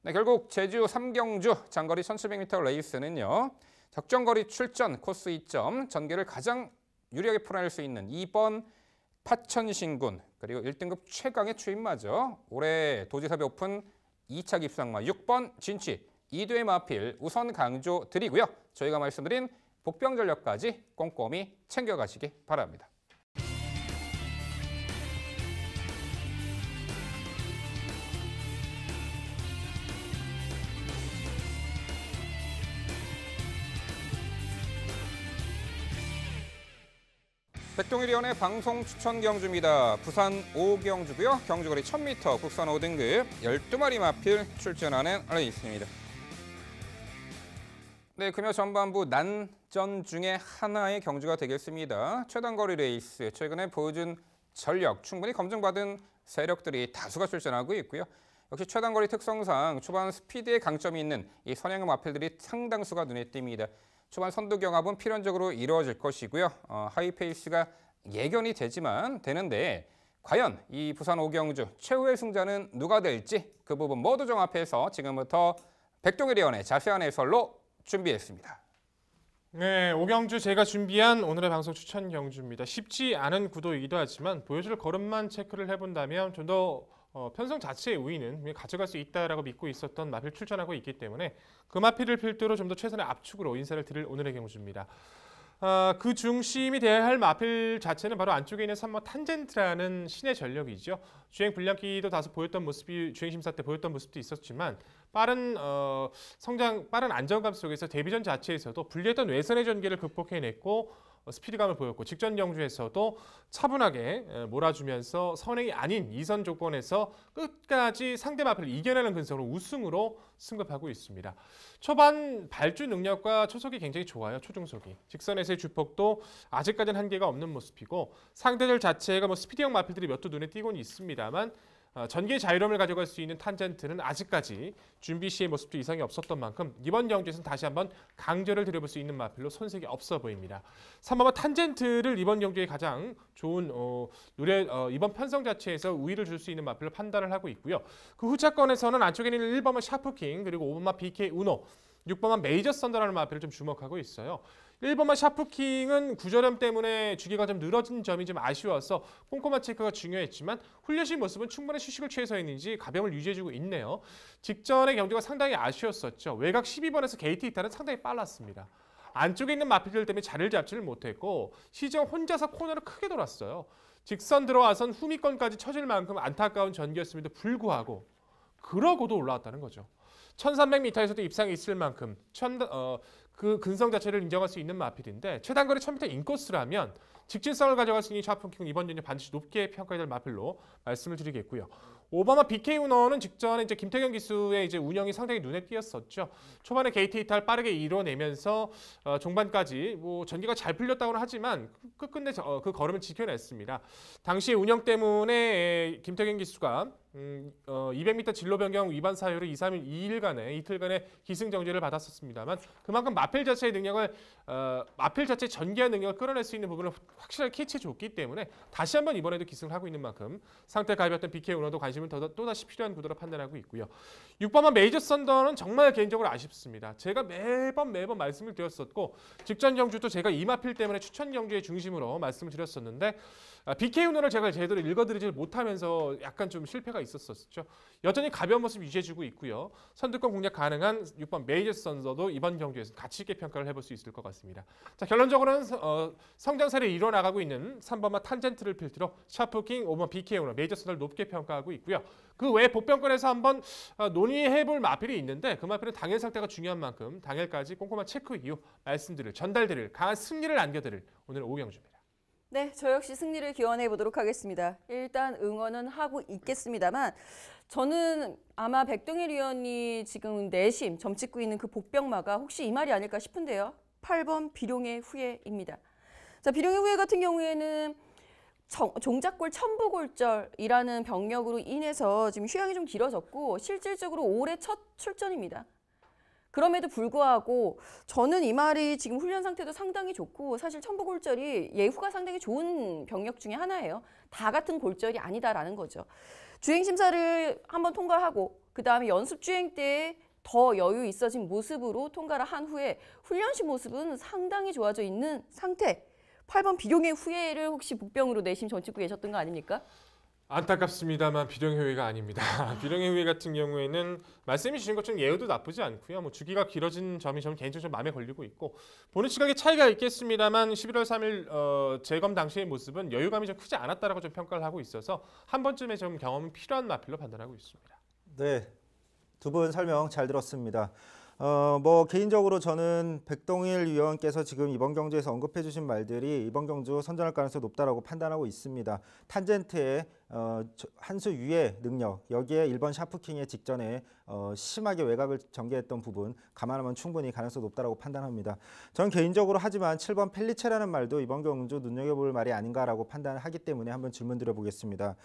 네, 결국 제주 삼경주 장거리 1700m 레이스는요. 적정거리 출전 코스 이점 전개를 가장 유리하게 풀어낼 수 있는 2번 파천신군 그리고 1등급 최강의 추임마저 올해 도지사배 오픈 2차 깁상마 6번 진치 2두의 마필 우선 강조 드리고요. 저희가 말씀드린 복병전력까지 꼼꼼히 챙겨가시기 바랍니다. 백동일위원의 방송 추천 경주입니다. 부산 5경주고요. 경주거리 1000m 국산 5등급 12마리 마필 출전하는 레이스입니다. 네, 금요 전반부 난전 중에 하나의 경주가 되겠습니다. 최단거리 레이스, 최근에 보여준 전력, 충분히 검증받은 세력들이 다수가 출전하고 있고요. 역시 최단거리 특성상 초반 스피드의 강점이 있는 이선행 마필들이 상당수가 눈에 띕니다. 초반 선두 경합은 필연적으로 이루어질 것이고요. 어, 하이페이스가 예견이 되지만 되는데 과연 이 부산 오경주 최후의 승자는 누가 될지 그 부분 모두 종합해서 지금부터 백종일위원의 자세한 해설로 준비했습니다. 네, 오경주 제가 준비한 오늘의 방송 추천 경주입니다. 쉽지 않은 구도이기도 하지만 보여줄 걸음만 체크를 해본다면 좀더 어, 편성 자체의 우위는 가져갈 수 있다라고 믿고 있었던 마필 출전하고 있기 때문에 그 마필을 필두로 좀 더 최선의 압축으로 인사를 드릴 오늘의 경주입니다. 아, 그 중심이 되어야 할 마필 자체는 바로 안쪽에 있는 3번 탄젠트라는 신의 전력이죠. 주행 불량기도 다소 보였던 모습이 주행 심사 때 보였던 모습도 있었지만 빠른 어, 성장, 빠른 안정감 속에서 데뷔전 자체에서도 불리했던 외선의 전개를 극복해냈고 스피드감을 보였고 직전 경주에서도 차분하게 몰아주면서 선행이 아닌 이선 조건에서 끝까지 상대 마필을 이겨내는 근성으로 우승으로 승급하고 있습니다. 초반 발주 능력과 초속이 굉장히 좋아요. 초중속이. 직선에서의 주폭도 아직까지는 한계가 없는 모습이고 상대들 자체가 뭐 스피디형 마필들이 몇 두 눈에 띄곤 있습니다만 어, 전기의 자유로움을 가져갈 수 있는 탄젠트는 아직까지 준비 시의 모습도 이상이 없었던 만큼 이번 경기에서는 다시 한번 강조를 드려볼 수 있는 마필로 손색이 없어 보입니다. 3번은 탄젠트를 이번 경기에 가장 좋은 어, 노래 어, 이번 편성 자체에서 우위를 줄 수 있는 마필로 판단을 하고 있고요. 그 후차권에서는 안쪽에 있는 1번은 샤프킹 그리고 5번마 BK 우노 6번만 메이저 선더라는 마필을 좀 주목하고 있어요. 1번만 샤프킹은 구절염 때문에 주기가 좀 늘어진 점이 좀 아쉬워서 꼼꼼한 체크가 중요했지만 훈련실 모습은 충분한 휴식을 취해서 있는지 가벼움을 유지해주고 있네요. 직전의 경기가 상당히 아쉬웠었죠. 외곽 12번에서 게이트 이탈은 상당히 빨랐습니다. 안쪽에 있는 마필들 때문에 자리를 잡지를 못했고 시정 혼자서 코너를 크게 돌았어요. 직선 들어와선 후미권까지 쳐질 만큼 안타까운 전기였음에도 불구하고 그러고도 올라왔다는 거죠. 1300m에서도 입상이 있을 만큼 천, 어, 그 근성 자체를 인정할 수 있는 마필인데 최단거리 1000m 인코스라면 직진성을 가져갈 수 있는 샤프킹은 이번 연휴 반드시 높게 평가해야 될 마필로 말씀을 드리겠고요. 오바마 BK 운너는 직전에 이제 김태경 기수의 이제 운영이 상당히 눈에 띄었었죠. 초반에 게이트 이탈 빠르게 이뤄내면서 어, 종반까지 뭐 전기가 잘 풀렸다고는 하지만 끝끝내 저, 어, 그 걸음을 지켜냈습니다. 당시 운영 때문 에, 김태경 기수가 음, 어, 200m 진로 변경 위반 사유로 2, 3일, 2일간에 이틀간의 기승정지를 받았었습니다만 그만큼 마필 자체의 능력을 어, 마필 자체 전개한 능력을 끌어낼 수 있는 부분을 확실하게 캐치해줬기 때문에 다시 한번 이번에도 기승을 하고 있는 만큼 상태 가입했던 BK 운너도 관심을 더, 더, 또다시 필요한 구도로 판단하고 있고요. 6번만 메이저 선더는 정말 개인적으로 아쉽습니다. 제가 매번 매번 말씀을 드렸었고 직전 경주도 제가 이마필 때문에 추천 경주의 중심으로 말씀을 드렸었는데 아, BK 운호를 제가 제대로 읽어드리질 못하면서 약간 좀 실패가 있었었죠. 여전히 가벼운 모습 유지해주고 있고요. 선두권 공략 가능한 6번 메이저스 선서도 이번 경기에서 가치 있게 평가를 해볼 수 있을 것 같습니다. 자 결론적으로는 어, 성장세를 이뤄나가고 있는 3번만 탄젠트를 필두로 샤프킹 5번 BK 운호 메이저스 선수를 높게 평가하고 있고요. 그 외에 복병권에서 한번 어, 논의해볼 마필이 있는데 그 마필은 당일 상태가 중요한 만큼 당일까지 꼼꼼한 체크 이후 말씀드릴 전달드릴 강한 승리를 안겨드릴 오늘 5경주입니다 네, 저 역시 승리를 기원해 보도록 하겠습니다. 일단 응원은 하고 있겠습니다만 저는 아마 백동일 위원이 지금 내심 점찍고 있는 그 복병마가 혹시 이 말이 아닐까 싶은데요. 8번 비룡의 후예입니다. 자, 비룡의 후예 같은 경우에는 정, 종작골 천부골절이라는 병력으로 인해서 지금 휴양이 좀 길어졌고 실질적으로 올해 첫 출전입니다. 그럼에도 불구하고 저는 이 말이 지금 훈련 상태도 상당히 좋고 사실 천부 골절이 예후가 상당히 좋은 병력 중에 하나예요. 다 같은 골절이 아니다라는 거죠. 주행 심사를 한번 통과하고 그 다음에 연습 주행 때 더 여유 있어진 모습으로 통과를 한 후에 훈련 시 모습은 상당히 좋아져 있는 상태. 8번 비룡의 후예를 혹시 북병으로 내심 전치고 계셨던 거 아닙니까? 안타깝습니다만 비령회의가 아닙니다. 비령회의 같은 경우에는 말씀해 주신 것처럼 예우도 나쁘지 않고요. 뭐 주기가 길어진 점이 저는 개인적으로 좀 마음에 걸리고 있고 보는 시각에 차이가 있겠습니다만 11월 3일 어, 재검 당시의 모습은 여유감이 좀 크지 않았다라고 좀 평가를 하고 있어서 한 번쯤의 좀경험은 필요한 마필로 판단하고 있습니다. 네, 두 분 설명 잘 들었습니다. 어, 뭐 개인적으로 저는 백동일 위원께서 지금 이번 경주에서 언급해 주신 말들이 이번 경주 선전할 가능성이 높다라고 판단하고 있습니다. 탄젠트의 어, 한수 위의 능력, 여기에 1번 샤프킹의 직전에 어, 심하게 외곽을 전개했던 부분 감안하면 충분히 가능성이 높다라고 판단합니다. 전 개인적으로 하지만 7번 펠리체라는 말도 이번 경주 눈여겨볼 말이 아닌가라고 판단 하기 때문에 한번 질문 드려보겠습니다.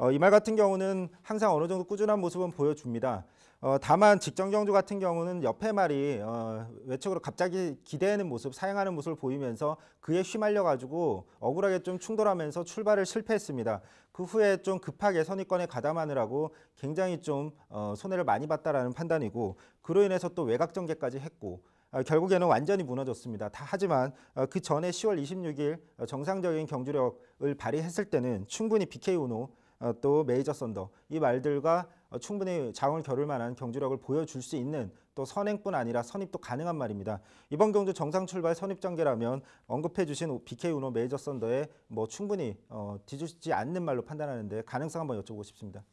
어, 이말 같은 경우는 항상 어느 정도 꾸준한 모습은 보여줍니다. 어, 다만 직전 경주 같은 경우는 옆에 말이 어, 외측으로 갑자기 기대는 하 모습, 사양하는 모습을 보이면서 그에 휘말려 가지고 억울하게 좀 충돌하면서 출발을 실패했습니다. 그 후에 좀 급하게 선입권에 가담하느라고 굉장히 좀 어, 손해를 많이 봤다라는 판단이고 그로 인해서 또 외곽 전개까지 했고 어, 결국에는 완전히 무너졌습니다. 다, 하지만 어, 그 전에 10월 26일 정상적인 경주력을 발휘했을 때는 충분히 BK 우노 어, 또 메이저 썬더 이 말들과 어, 충분히 장을 겨룰 만한 경주력을 보여줄 수 있는 또 선행뿐 아니라 선입도 가능한 말입니다. 이번 경주 정상 출발 선입 전개라면 언급해 주신 BK 우노 메이저 썬더에 뭐 충분히 어, 뒤집지 않는 말로 판단하는데 가능성 한번 여쭤보고 싶습니다.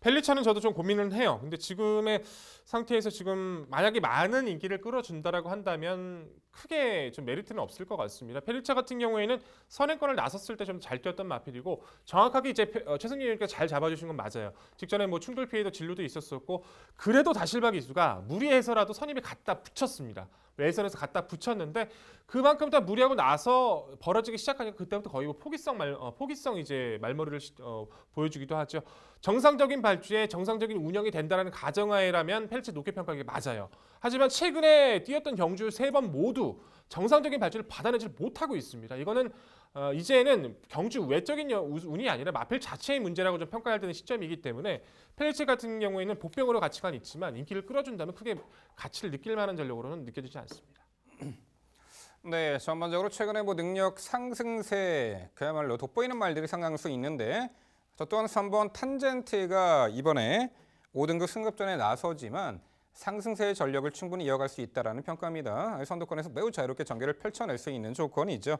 펠리차는 저도 좀 고민을 해요. 근데 지금의 상태에서 지금 만약에 많은 인기를 끌어준다라고 한다면 크게 좀 메리트는 없을 것 같습니다. 펠리차 같은 경우에는 선행권을 나섰을 때 좀 잘 뛰었던 마필이고 정확하게 이제 어, 최승기 의원께잘 잡아주신 건 맞아요. 직전에 뭐 충돌 피해도 진로도 있었었고 그래도 다실바기수가 무리해서라도 선입에 갖다 붙였습니다. 레이선에서 갖다 붙였는데 그만큼 다 무리하고 나서 벌어지기 시작하니까 그때부터 거의 뭐 포기성 말 어, 포기성 이제 말머리를 어, 보여주기도 하죠. 정상적인 발주에 정상적인 운영이 된다라는 가정하에라면 펠츠 높게 평가하기 맞아요. 하지만 최근에 뛰었던 경주 세 번 모두 정상적인 발주를 받아내지 못하고 있습니다. 이거는 어, 이제는 경주 외적인 운이 아니라 마필 자체의 문제라고 좀평가할야 되는 시점이기 때문에 페리츠 같은 경우에는 복병으로 가치관이 있지만 인기를 끌어준다면 크게 가치를 느낄 만한 전력으로는 느껴지지 않습니다. 네, 전반적으로 최근에 뭐 능력 상승세 그야말로 돋보이는 말들이 상당수 있는데 저 또한 3번 탄젠트가 이번에 5등급 승급전에 나서지만 상승세의 전력을 충분히 이어갈 수 있다는 평가입니다. 선도권에서 매우 자유롭게 전개를 펼쳐낼 수 있는 조건이죠.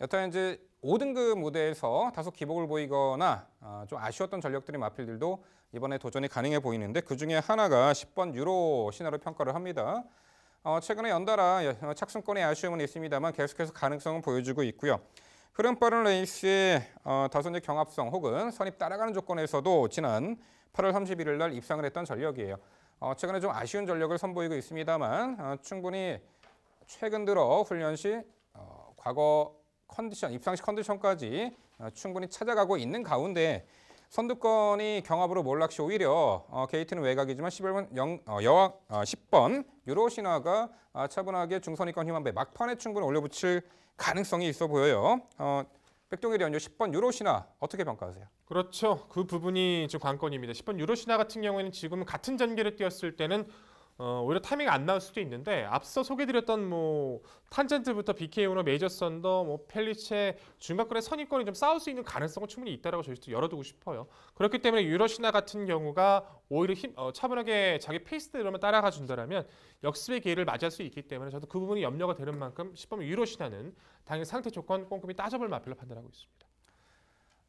여튼 이제 5등급 무대에서 다소 기복을 보이거나 어, 좀 아쉬웠던 전력들이 마필들도 이번에 도전이 가능해 보이는데 그 중에 하나가 10번 유로 신화로 평가를 합니다. 어, 최근에 연달아 어, 착승권의 아쉬움은 있습니다만 계속해서 가능성은 보여주고 있고요. 흐름 빠른 레이스의 다소 이제 경합성 혹은 선입 따라가는 조건에서도 지난 8월 31일 날 입상을 했던 전력이에요. 최근에 좀 아쉬운 전력을 선보이고 있습니다만 충분히 최근 들어 훈련 시 과거 컨디션, 입상시 컨디션까지 어, 충분히 찾아가고 있는 가운데 선두권이 경합으로 몰락시 오히려 어, 게이트는 외곽이지만 11번 영, 어, 여왕 어, 10번 유로신화가 아, 차분하게 중선위권 희망배 막판에 충분히 올려붙일 가능성이 있어 보여요. 어, 백동일 연주 10번 유로신화 어떻게 평가하세요? 그렇죠. 그 부분이 지금 관건입니다. 10번 유로신화 같은 경우에는 지금 같은 전개를 뛰었을 때는 어, 오히려 타이밍 이안 나올 수도 있는데 앞서 소개드렸던 뭐 탄젠트부터 BK오너, 메이저 선더, 뭐 펠리체 중간권의 선입권이 좀 싸울 수 있는 가능성은 충분히 있다라고 저희도 열어두고 싶어요. 그렇기 때문에 유러시나 같은 경우가 오히려 힘, 어, 차분하게 자기 페이스대로만 따라가 준다라면 역습의 기회를 맞이수 있기 때문에 저도 그 부분이 염려가 되는 만큼 10번 유러시나는 당연히 상태 조건 꼼꼼히 따져볼 마필로 판단하고 있습니다.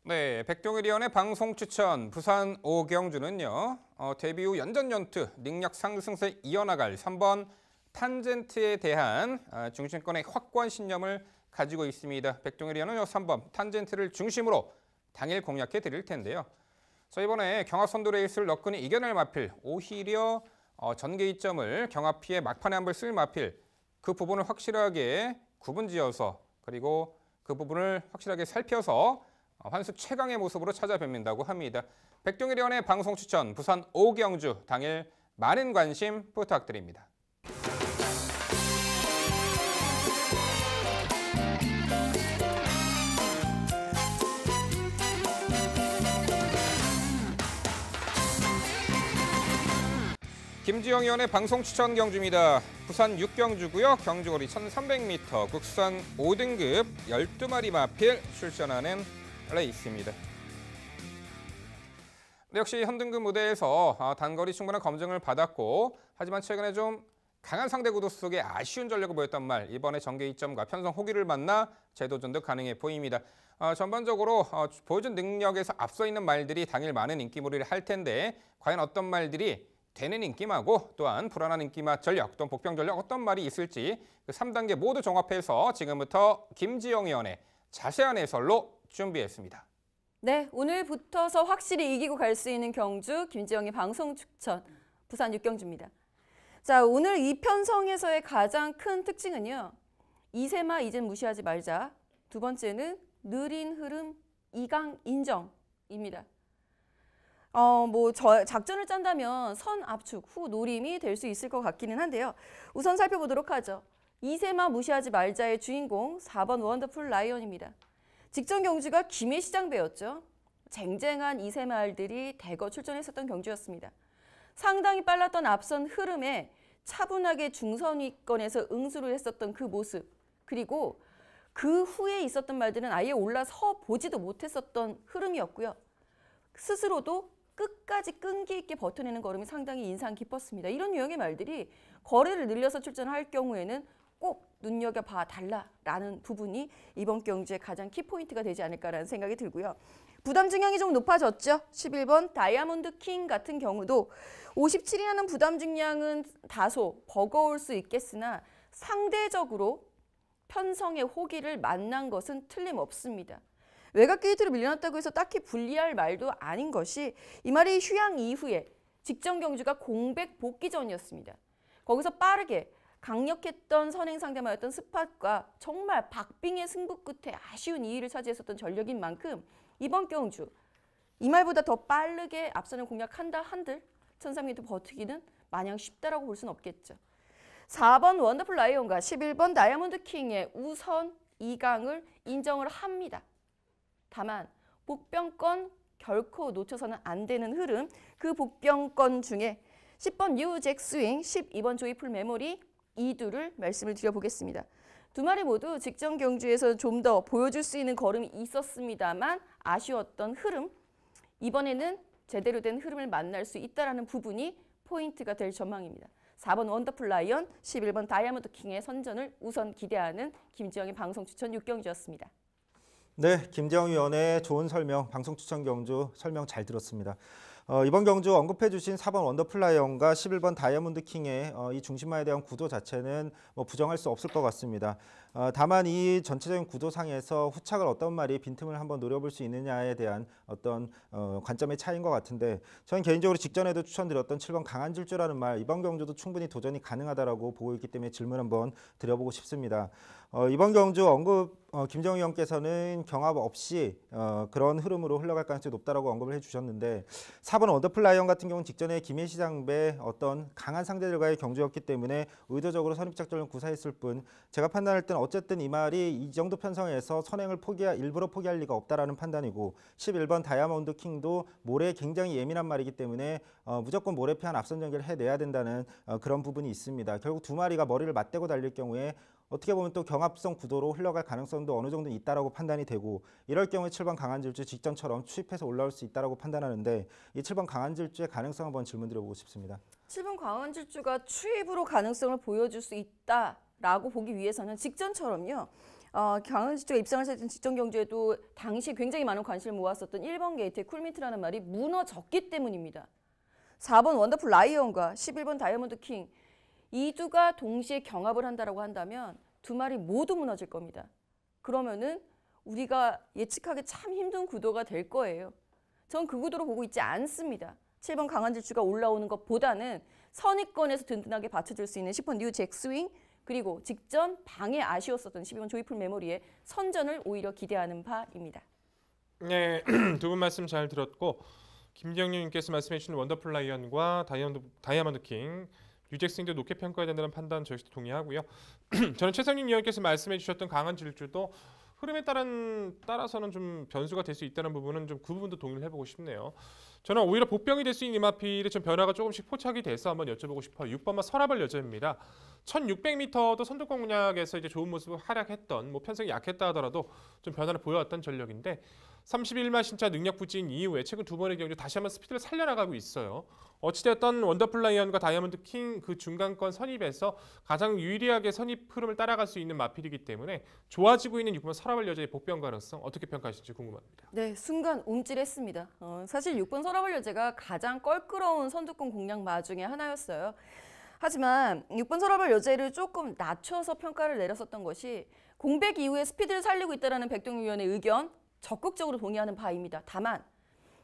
네, 백종일 위원의 방송 추천 부산 오경주는요. 어, 데뷔 후 연전 연투 능력 상승세 이어나갈 3번 탄젠트에 대한 어, 중심권의 확고한 신념을 가지고 있습니다. 백종일 위원은 요 3번 탄젠트를 중심으로 당일 공략해 드릴 텐데요. 그래서 이번에 경합선두 레이스를 넣끈히 이겨낼 마필 오히려 어, 전개 이점을 경합 피해 막판에 한 번 쓸 마필 그 부분을 확실하게 구분지어서 그리고 그 부분을 확실하게 살펴서 환수 최강의 모습으로 찾아뵙는다고 합니다. 백종일위원의 방송 추천 부산 오경주 당일 많은 관심 부탁드립니다. 김지영 의원의 방송 추천 경주입니다. 부산 6경주고요. 경주거리 1300m 국산 5등급 12마리 마필 출전하는 레 네, 있습니다. 역시 현등급 무대에서 아, 단거리 충분한 검증을 받았고 하지만 최근에 좀 강한 상대 구도 속에 아쉬운 전력을 보였단 말 이번에 전개 이점과 편성 호기를 만나 재도전도 가능해 보입니다. 어, 전반적으로 어, 보여준 능력에서 앞서 있는 말들이 당일 많은 인기몰이를 할 텐데 과연 어떤 말들이 되는 인기마고 또한 불안한 인기맛 전력 또는 복병 전력 어떤 말이 있을지 그 3단계 모두 종합해서 지금부터 김지영 위원의 자세한 해설로 준비했습니다. 네, 오늘부터서 확실히 이기고 갈 수 있는 경주 김지영의 방송 추천 부산 육경주입니다. 자, 오늘 이편성에서의 가장 큰 특징은요. 이세마 이젠 무시하지 말자. 두 번째는 느린 흐름 이강 인정입니다. 어, 뭐, 저, 작전을 짠다면 선 압축 후 노림이 될 수 있을 것 같기는 한데요. 우선 살펴보도록 하죠. 이세마 무시하지 말자의 주인공 4번 원더풀 라이언입니다. 직전 경주가 김해시장 배였죠. 쟁쟁한 이세 마을들이 대거 출전했었던 경주였습니다. 상당히 빨랐던 앞선 흐름에 차분하게 중선위권에서 응수를 했었던 그 모습 그리고 그 후에 있었던 말들은 아예 올라서 보지도 못했었던 흐름이었고요. 스스로도 끝까지 끈기 있게 버텨내는 걸음이 상당히 인상 깊었습니다. 이런 유형의 말들이 거래를 늘려서 출전할 경우에는 꼭 눈여겨봐 달라라는 부분이 이번 경주의 가장 키포인트가 되지 않을까라는 생각이 들고요. 부담 증량이 좀 높아졌죠. 11번 다이아몬드 킹 같은 경우도 57이라는 부담 증량은 다소 버거울 수 있겠으나 상대적으로 편성의 호기를 만난 것은 틀림없습니다. 외곽 게이트로 밀려났다고 해서 딱히 불리할 말도 아닌 것이 이 말이 휴양 이후에 직전 경주가 공백 복귀 전이었습니다. 거기서 빠르게 강력했던 선행 상대마였던 스팟과 정말 박빙의 승부 끝에 아쉬운 2위를 차지했었던 전력인 만큼 이번 경주 이 말보다 더 빠르게 앞선을 공략한다 한들 1 3 0 0 버티기는 마냥 쉽다라고 볼 수는 없겠죠. 4번 원더풀 라이온과 11번 다이아몬드 킹의 우선 2강을 인정을 합니다. 다만 복병권 결코 놓쳐서는 안 되는 흐름 그 복병권 중에 10번 뉴 잭스윙, 12번 조이풀 메모리, 이두를 말씀을 드려보겠습니다. 두 마리 모두 직전 경주에서 좀 더 보여줄 수 있는 걸음이 있었습니다만 아쉬웠던 흐름 이번에는 제대로 된 흐름을 만날 수 있다는 부분이 포인트가 될 전망입니다. 4번 원더풀 라이언, 11번 다이아몬드 킹의 선전을 우선 기대하는 김지영의 방송 추천 6경주였습니다. 네, 김지영 위원의 좋은 설명, 방송 추천 경주 설명 잘 들었습니다. 어, 이번 경주 언급해 주신 4번 원더플라이언과 11번 다이아몬드 킹의 어, 이 중심마에 대한 구도 자체는 뭐 부정할 수 없을 것 같습니다. 어, 다만 이 전체적인 구조상에서 후착을 어떤 말이 빈틈을 한번 노려볼 수 있느냐에 대한 어떤 어, 관점의 차이인 것 같은데 저는 개인적으로 직전에도 추천드렸던 7번 강한 질주라는 말 이번 경주도 충분히 도전이 가능하다고 보고 있기 때문에 질문 한번 드려보고 싶습니다. 어, 이번 경주 언급 어, 김정희 의원께서는 경합 없이 어, 그런 흐름으로 흘러갈 가능성이 높다라고 언급을 해주셨는데 4번 원더플라이언 같은 경우는 직전에 김해시장배 어떤 강한 상대들과의 경주였기 때문에 의도적으로 선입작전을 구사했을 뿐 제가 판단할 때는 어쨌든 이 말이 이 정도 편성에서 선행을 포기할 일부러 포기할 리가 없다라는 판단이고 11번 다이아몬드 킹도 모래에 굉장히 예민한 말이기 때문에 어, 무조건 모래피한 앞선 연개를 해내야 된다는 어, 그런 부분이 있습니다. 결국 두 마리가 머리를 맞대고 달릴 경우에 어떻게 보면 또 경합성 구도로 흘러갈 가능성도 어느 정도 있다라고 판단이 되고 이럴 경우에 7번 강한질주 직전처럼 추입해서 올라올 수 있다라고 판단하는데 이 7번 강한질주의 가능성 한번 질문드려보고 싶습니다. 7번 강한질주가 추입으로 가능성을 보여줄 수 있다. 라고 보기 위해서는 직전처럼요. 어, 강은식 입상을 했던 직전 경주에도 당시 굉장히 많은 관심을 모았었던 1번 게이트의 쿨미트라는 말이 무너졌기 때문입니다. 4번 원더풀 라이언과 11번 다이아몬드 킹 이 두가 동시에 경합을 한다라고 한다면 두 마리 모두 무너질 겁니다. 그러면은 우리가 예측하기 참 힘든 구도가 될 거예요. 전 그 구도로 보고 있지 않습니다. 7번 강한질주가 올라오는 것보다는 선입권에서 든든하게 받쳐줄 수 있는 10번 뉴 잭스윙 그리고 직전 방에 아쉬웠었던 12번 조이풀 메모리의 선전을 오히려 기대하는 바입니다 네, 두 분 말씀 잘 들었고 김경윤님께서 말씀해 주신 원더풀 라이언과 다이아몬드, 다이아몬드 킹 유잭스윙도 높게 평가해야 된다는 판단 저희도 동의하고요. 저는 최성윤 위원께서 말씀해 주셨던 강한 질주도 흐름에 따른 따라서는 좀 변수가 될 수 있다는 부분은 좀 그 부분도 동의를 해보고 싶네요. 저는 오히려 복병이될 수 있는 이마필의 좀 변화가 조금씩 포착이 돼서 한번 여쭤보고 싶어요. 6번만 서랍을 여자입니다. 1600m도 선두권 공략에서 이제 좋은 모습을 활약했던 뭐 편성이 약했다 하더라도 좀 변화를 보여왔던 전력인데 31만 신차 능력 부진 이후에 최근 두 번의 경기 다시 한번 스피드를 살려나가고 있어요. 어찌됐던 원더풀 라이언과 다이아몬드 킹 그 중간권 선입에서 가장 유리하게 선입 흐름을 따라갈 수 있는 마필이기 때문에 좋아지고 있는 6번서랍을 여자의 복병 가능성 어떻게 평가하실지 궁금합니다. 네, 순간 움찔했습니다. 어, 사실 6번 서라벌여제가 가장 껄끄러운 선두권 공략마 중의 하나였어요. 하지만 6번 서라벌 여제를 조금 낮춰서 평가를 내렸었던 것이 공백 이후에 스피드를 살리고 있다는 백동위원의 의견 적극적으로 동의하는 바입니다. 다만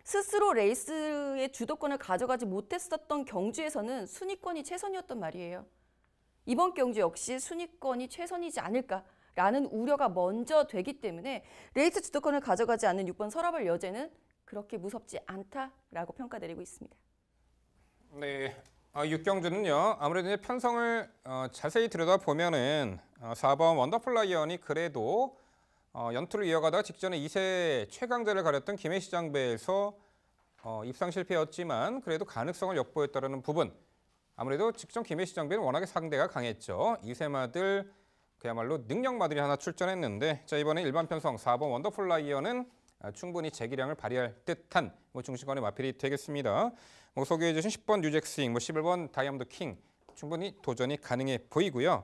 스스로 레이스의 주도권을 가져가지 못했었던 경주에서는 순위권이 최선이었던 말이에요. 이번 경주 역시 순위권이 최선이지 않을까라는 우려가 먼저 되기 때문에 레이스 주도권을 가져가지 않는 6번 서라벌 여제는 그렇게 무섭지 않다라고 평가내리고 있습니다. 네, 어, 육경주는요. 아무래도 이제 편성을 어, 자세히 들여다보면은 어, 4번 원더풀 라이언이 그래도 어, 연투를 이어가다 직전에 2세 최강자를 가렸던 김해시장배에서 어, 입상 실패였지만 그래도 가능성을 엿보였다는 부분 아무래도 직전 김해시장배는 워낙에 상대가 강했죠. 2세 마들 그야말로 능력 마들이 하나 출전했는데 자 이번에 일반 편성 4번 원더풀 라이언은 아, 충분히 재기량을 발휘할 듯한 뭐 중시권의 마필이 되겠습니다. 뭐 소개해 주신 10번 뉴잭스윙, 뭐 11번 다이아몬드 킹 충분히 도전이 가능해 보이고요.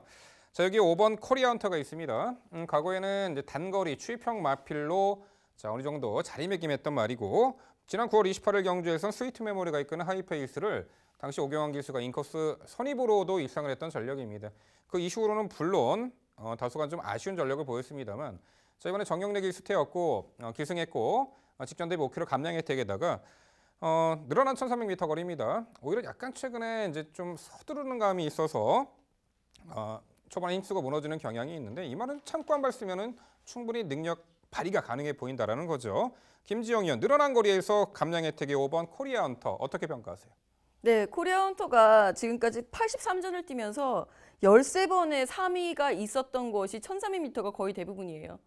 자 여기 5번 코리아헌터가 있습니다. 음, 과거에는 이제 단거리 추입형 마필로 자 어느 정도 자리매김했던 말이고 지난 9월 28일 경주에선 스위트 메모리가 이끄는 하이페이스를 당시 오경환 기수가 인커스 선입으로도 입상을 했던 전력입니다. 그 이슈로는 물론 어, 다소간 좀 아쉬운 전력을 보였습니다만 자, 이번에 정경래기 수태였고 어, 기승했고 어, 직전 대비 5km 감량 혜택에다가 어, 늘어난 1,300m 거리입니다. 오히려 약간 최근에 이제 좀 서두르는 감이 있어서 어, 초반에 힘수가 무너지는 경향이 있는데 이 말은 창고한발쓰면 충분히 능력 발휘가 가능해 보인다라는 거죠. 김지영 의원 늘어난 거리에서 감량 혜택의 5번 코리아 헌터 어떻게 평가하세요? 네, 코리아 헌터가 지금까지 83전을 뛰면서 13번의 3위가 있었던 것이 1,300m가 거의 대부분이에요.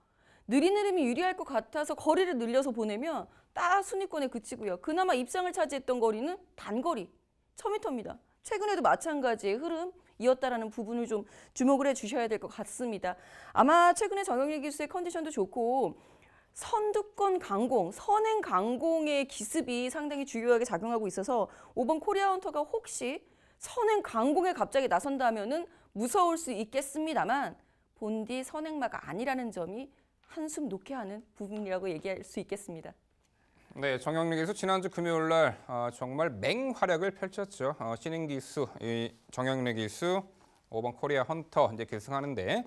느린 느름이 유리할 것 같아서 거리를 늘려서 보내면 딱 순위권에 그치고요. 그나마 입상을 차지했던 거리는 단거리 1000m입니다. 최근에도 마찬가지의 흐름이었다라는 부분을 좀 주목을 해주셔야 될 것 같습니다. 아마 최근에 정영일 기수의 컨디션도 좋고 선두권 강공, 선행 강공의 기습이 상당히 중요하게 작용하고 있어서 5번 코리아 운터가 혹시 선행 강공에 갑자기 나선다면은 무서울 수 있겠습니다만 본디 선행마가 아니라는 점이 한숨 놓게 하는 부분이라고 얘기할 수 있겠습니다. 네, 정형리에서 지난주 금요일 날 어, 정말 맹활약을 펼쳤죠. 어, 신인 기수, 정형리 기수 5번 코리아 헌터 이제 계승하는데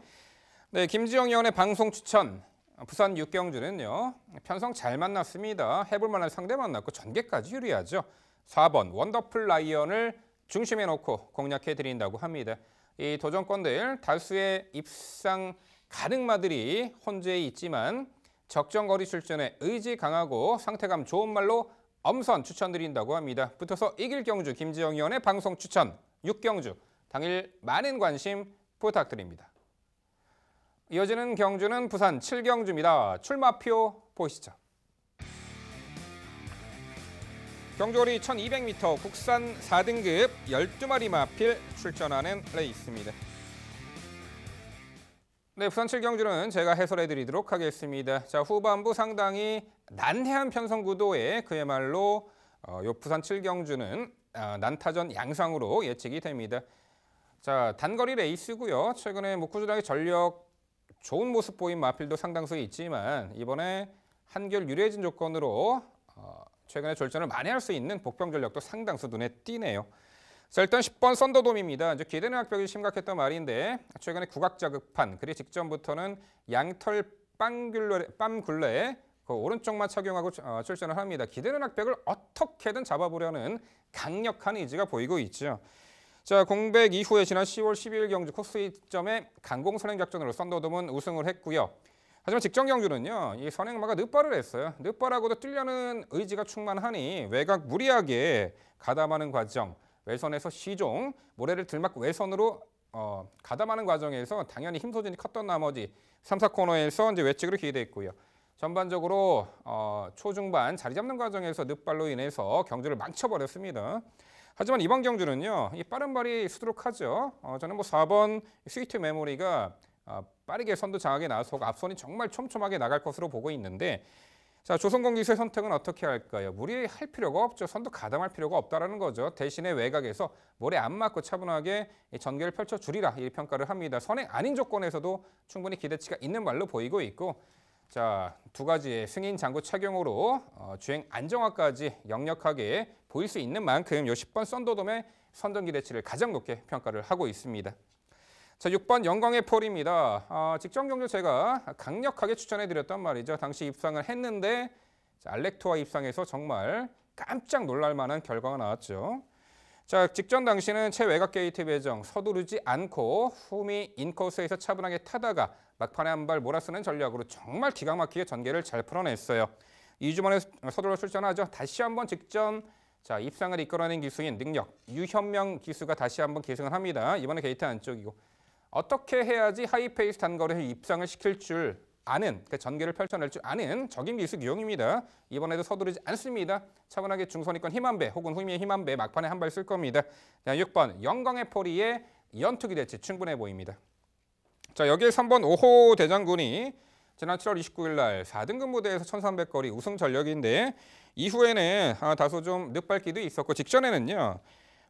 네, 김지영 의원의 방송 추천 부산 육경주는요. 편성 잘 만났습니다. 해볼 만한 상대 만났고 전개까지 유리하죠. 4번 원더풀 라이언을 중심에 놓고 공략해 드린다고 합니다. 이 도전권들 다수의 입상 가능마들이 혼재해 있지만 적정거리 출전에 의지 강하고 상태감 좋은 말로 엄선 추천드린다고 합니다. 붙어서 이길 경주 김지영 위원의 방송 추천 6경주 당일 많은 관심 부탁드립니다. 이어지는 경주는 부산 7경주입니다. 출마표 보시죠. 경주거리 1200m 국산 4등급 12마리 마필 출전하는 레이스입니다. 네, 부산 7경주는 제가 해설해 드리도록 하겠습니다. 자, 후반부 상당히 난해한 편성 구도에 그야말로 어, 요 부산 7경주는 어, 아, 난타전 양상으로 예측이 됩니다. 자, 단거리 레이스고요. 최근에 목구주당의 전력 좋은 모습 보인 마필도 상당수 있지만 이번에 한결 유리해진 조건으로 어, 최근에 졸전을 만회할 수 있는 복병 전력도 상당수 눈에 띄네요. 자 일단 10번 썬더돔입니다. 이제 기대는 학벽이 심각했던 말인데 최근에 국악 자극판 그리 직전부터는 양털 빵귤레 빰굴레 그 오른쪽만 착용하고 어, 출전을 합니다. 기대는 학벽을 어떻게든 잡아보려는 강력한 의지가 보이고 있죠. 자 공백 이후에 지난 10월 12일 경주 코스 이점에 강공 선행 작전으로 썬더돔은 우승을 했고요. 하지만 직전 경주는요. 이 선행마가 늦발을 했어요. 늦발하고도 뛰려는 의지가 충만하니 외곽 무리하게 가담하는 과정 외선에서 시종, 모래를 들맞고 외선으로 어, 가담하는 과정에서 당연히 힘 소진이 컸던 나머지 3, 4코너에서 이제 외측으로 기대했고요. 전반적으로 어, 초중반 자리 잡는 과정에서 늪발로 인해서 경주를 망쳐버렸습니다. 하지만 이번 경주는요. 이 빠른 발이 수두룩하죠. 어, 저는 뭐 4번 스위트 메모리가 어, 빠르게 선도 장하게 나서고 앞선이 정말 촘촘하게 나갈 것으로 보고 있는데 자, 조선공 기수의 선택은 어떻게 할까요? 무리할 필요가 없죠. 선도 가담할 필요가 없다라는 거죠. 대신에 외곽에서 모래 안 맞고 차분하게 전개를 펼쳐 주리라 이 평가를 합니다. 선행 아닌 조건에서도 충분히 기대치가 있는 말로 보이고 있고 자, 두 가지의 승인 장구 착용으로 어, 주행 안정화까지 역력하게 보일 수 있는 만큼 요 10번 썬더돔의 선전 기대치를 가장 높게 평가를 하고 있습니다. 자, 6번 영광의 폴입니다. 어, 직전 경주 제가 강력하게 추천해드렸단 말이죠. 당시 입상을 했는데 자, 알렉토와 입상에서 정말 깜짝 놀랄 만한 결과가 나왔죠. 자, 직전 당시는 최외곽 게이트 배정 서두르지 않고 후미 인코스에서 차분하게 타다가 막판에 한 발 몰아쓰는 전략으로 정말 기가 막히게 전개를 잘 풀어냈어요. 2주 만에 서둘러 출전하죠. 다시 한번 직전 자 입상을 이끌어낸 기수인 능력 유현명 기수가 다시 한번 계승을 합니다. 이번에 게이트 안쪽이고 어떻게 해야지 하이페이스 단거리에 입상을 시킬 줄 아는 그 전개를 펼쳐낼 줄 아는 적인 미숙 유형입니다. 이번에도 서두르지 않습니다. 차분하게 중선이권 희한배 혹은 후미의 희한배 막판에 한 발 쓸 겁니다. 6번 영광의 포리에 연투기 대치 충분해 보입니다. 자 여기에 3번 5호 대장군이 지난 7월 29일 날 4등급 무대에서 1300거리 우승 전력인데 이후에는 아, 다소 좀 늦밟기도 있었고 직전에는요.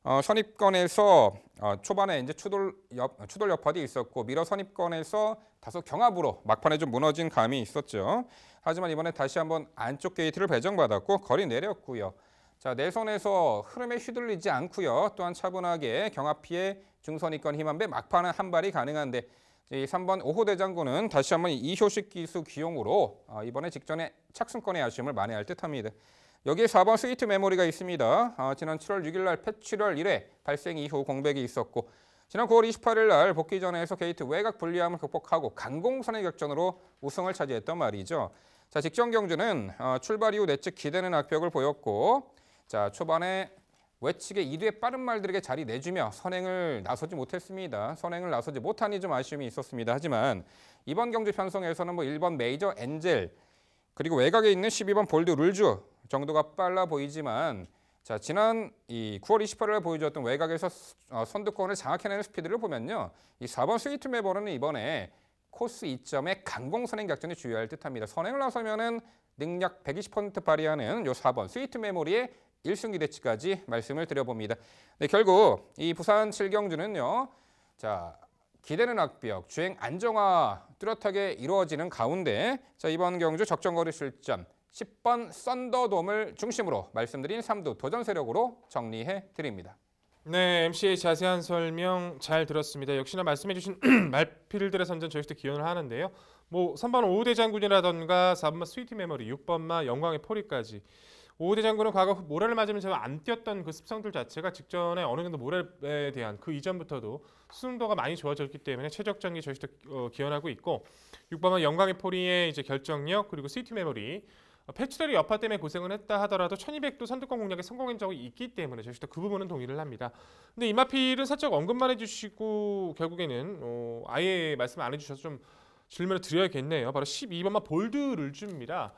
어, 선입권에서 어, 초반에 이제 추돌 옆, 추돌 여파도 있었고 밀어 선입권에서 다소 경합으로 막판에 좀 무너진 감이 있었죠. 하지만 이번에 다시 한번 안쪽 게이트를 배정받았고 거리 내렸고요. 자, 내선에서 흐름에 휘둘리지 않고요. 또한 차분하게 경합 피해 중선입권 희망배 막판은 한 발이 가능한데 이 3번 5호 대장군은 다시 한번 이효식 기수 기용으로 어, 이번에 직전에 착승권의 아쉬움을 만회할 듯합니다. 여기에 4번 스위트 메모리가 있습니다. 아, 지난 7월 6일 날 패치월 1회 발생 이후 공백이 있었고 지난 9월 28일 날 복귀 전에서 게이트 외곽 불리함을 극복하고 강공선의 격전으로 우승을 차지했던 말이죠. 자, 직전 경주는 어, 출발 이후 내측 기대는 악벽을 보였고 자, 초반에 외측의 2두의 빠른 말들에게 자리 내주며 선행을 나서지 못했습니다. 선행을 나서지 못하니 좀 아쉬움이 있었습니다. 하지만 이번 경주 편성에서는 뭐 1번 메이저 엔젤 그리고 외곽에 있는 12번 볼드 룰주 정도가 빨라 보이지만 자 지난 이 9월 28일에 보여주었던 외곽에서 어, 선두권을 장악해내는 스피드를 보면요. 이 4번 스위트 메버는 이번에 코스 이점의 강공 선행 작전이 주의할 듯합니다. 선행을 나서면은 능력 120% 발휘하는 요 4번 스위트 메모리의 1승기 대치까지 말씀을 드려봅니다. 네, 결국 이 부산 칠경주는요. 자, 기대는 악비역, 주행 안정화 뚜렷하게 이루어지는 가운데 자 이번 경주 적정거리 실점 10번 썬더돔을 중심으로 말씀드린 3두 도전 세력으로 정리해 드립니다. 네, MC의 자세한 설명 잘 들었습니다. 역시나 말씀해주신 말필들의 선전 저희도 기원을 하는데요. 뭐 3번 오대장군이라던가 4번 스위트 메모리, 6번마 영광의 포리까지 오대 장군은 과거 모래를 맞으면서 안 뛰었던 그 습성들 자체가 직전에 어느 정도 모래에 대한 그 이전부터도 수능도가 많이 좋아졌기 때문에 최적전기 저시도 어, 기원하고 있고 6번은 영광의 포리의 이제 결정력 그리고 시티 메모리 패치들이 여파 때문에 고생을 했다 하더라도 1200도 선두권 공략에 성공한 적이 있기 때문에 저시도 그 부분은 동의를 합니다. 근데 이마필은 살짝 언급만 해주시고 결국에는 어, 아예 말씀 안 해주셔서 좀 질문을 드려야겠네요. 바로 12번만 볼드 를줍니다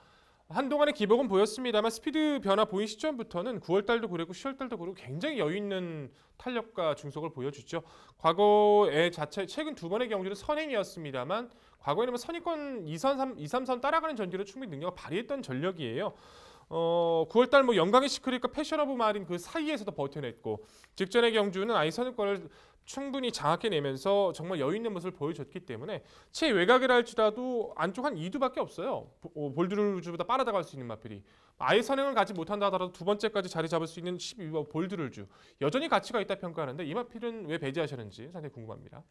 한동안의 기복은 보였습니다만 스피드 변화 보인 시점부터는 9월 달도 그랬고 10월 달도 그랬고 굉장히 여유 있는 탄력과 중속을 보여주죠. 과거의 자체 최근 두 번의 경주는 선행이었습니다만 과거에는 뭐 선입권 2, 3, 3, 2, 3선 따라가는 전기를 충분히 능력을 발휘했던 전력이에요. 어, 9월 달뭐 영광의 시크릿과 패션 오브 마린 그 사이에서도 버텨냈고 직전의 경주는 아예 선입권을 충분히 장악해내면서 정말 여유 있는 모습을 보여줬기 때문에 채 외곽이라 할지라도 안쪽 한 2두밖에 없어요. 어, 볼드룰즈보다 빠르다고 할 수 있는 마필이. 아예 선행을 가지 못한다 하더라도 두 번째까지 자리 잡을 수 있는 12번 어, 볼드룰즈. 여전히 가치가 있다 평가하는데 이 마필은 왜 배제하셨는지 상당히 궁금합니다.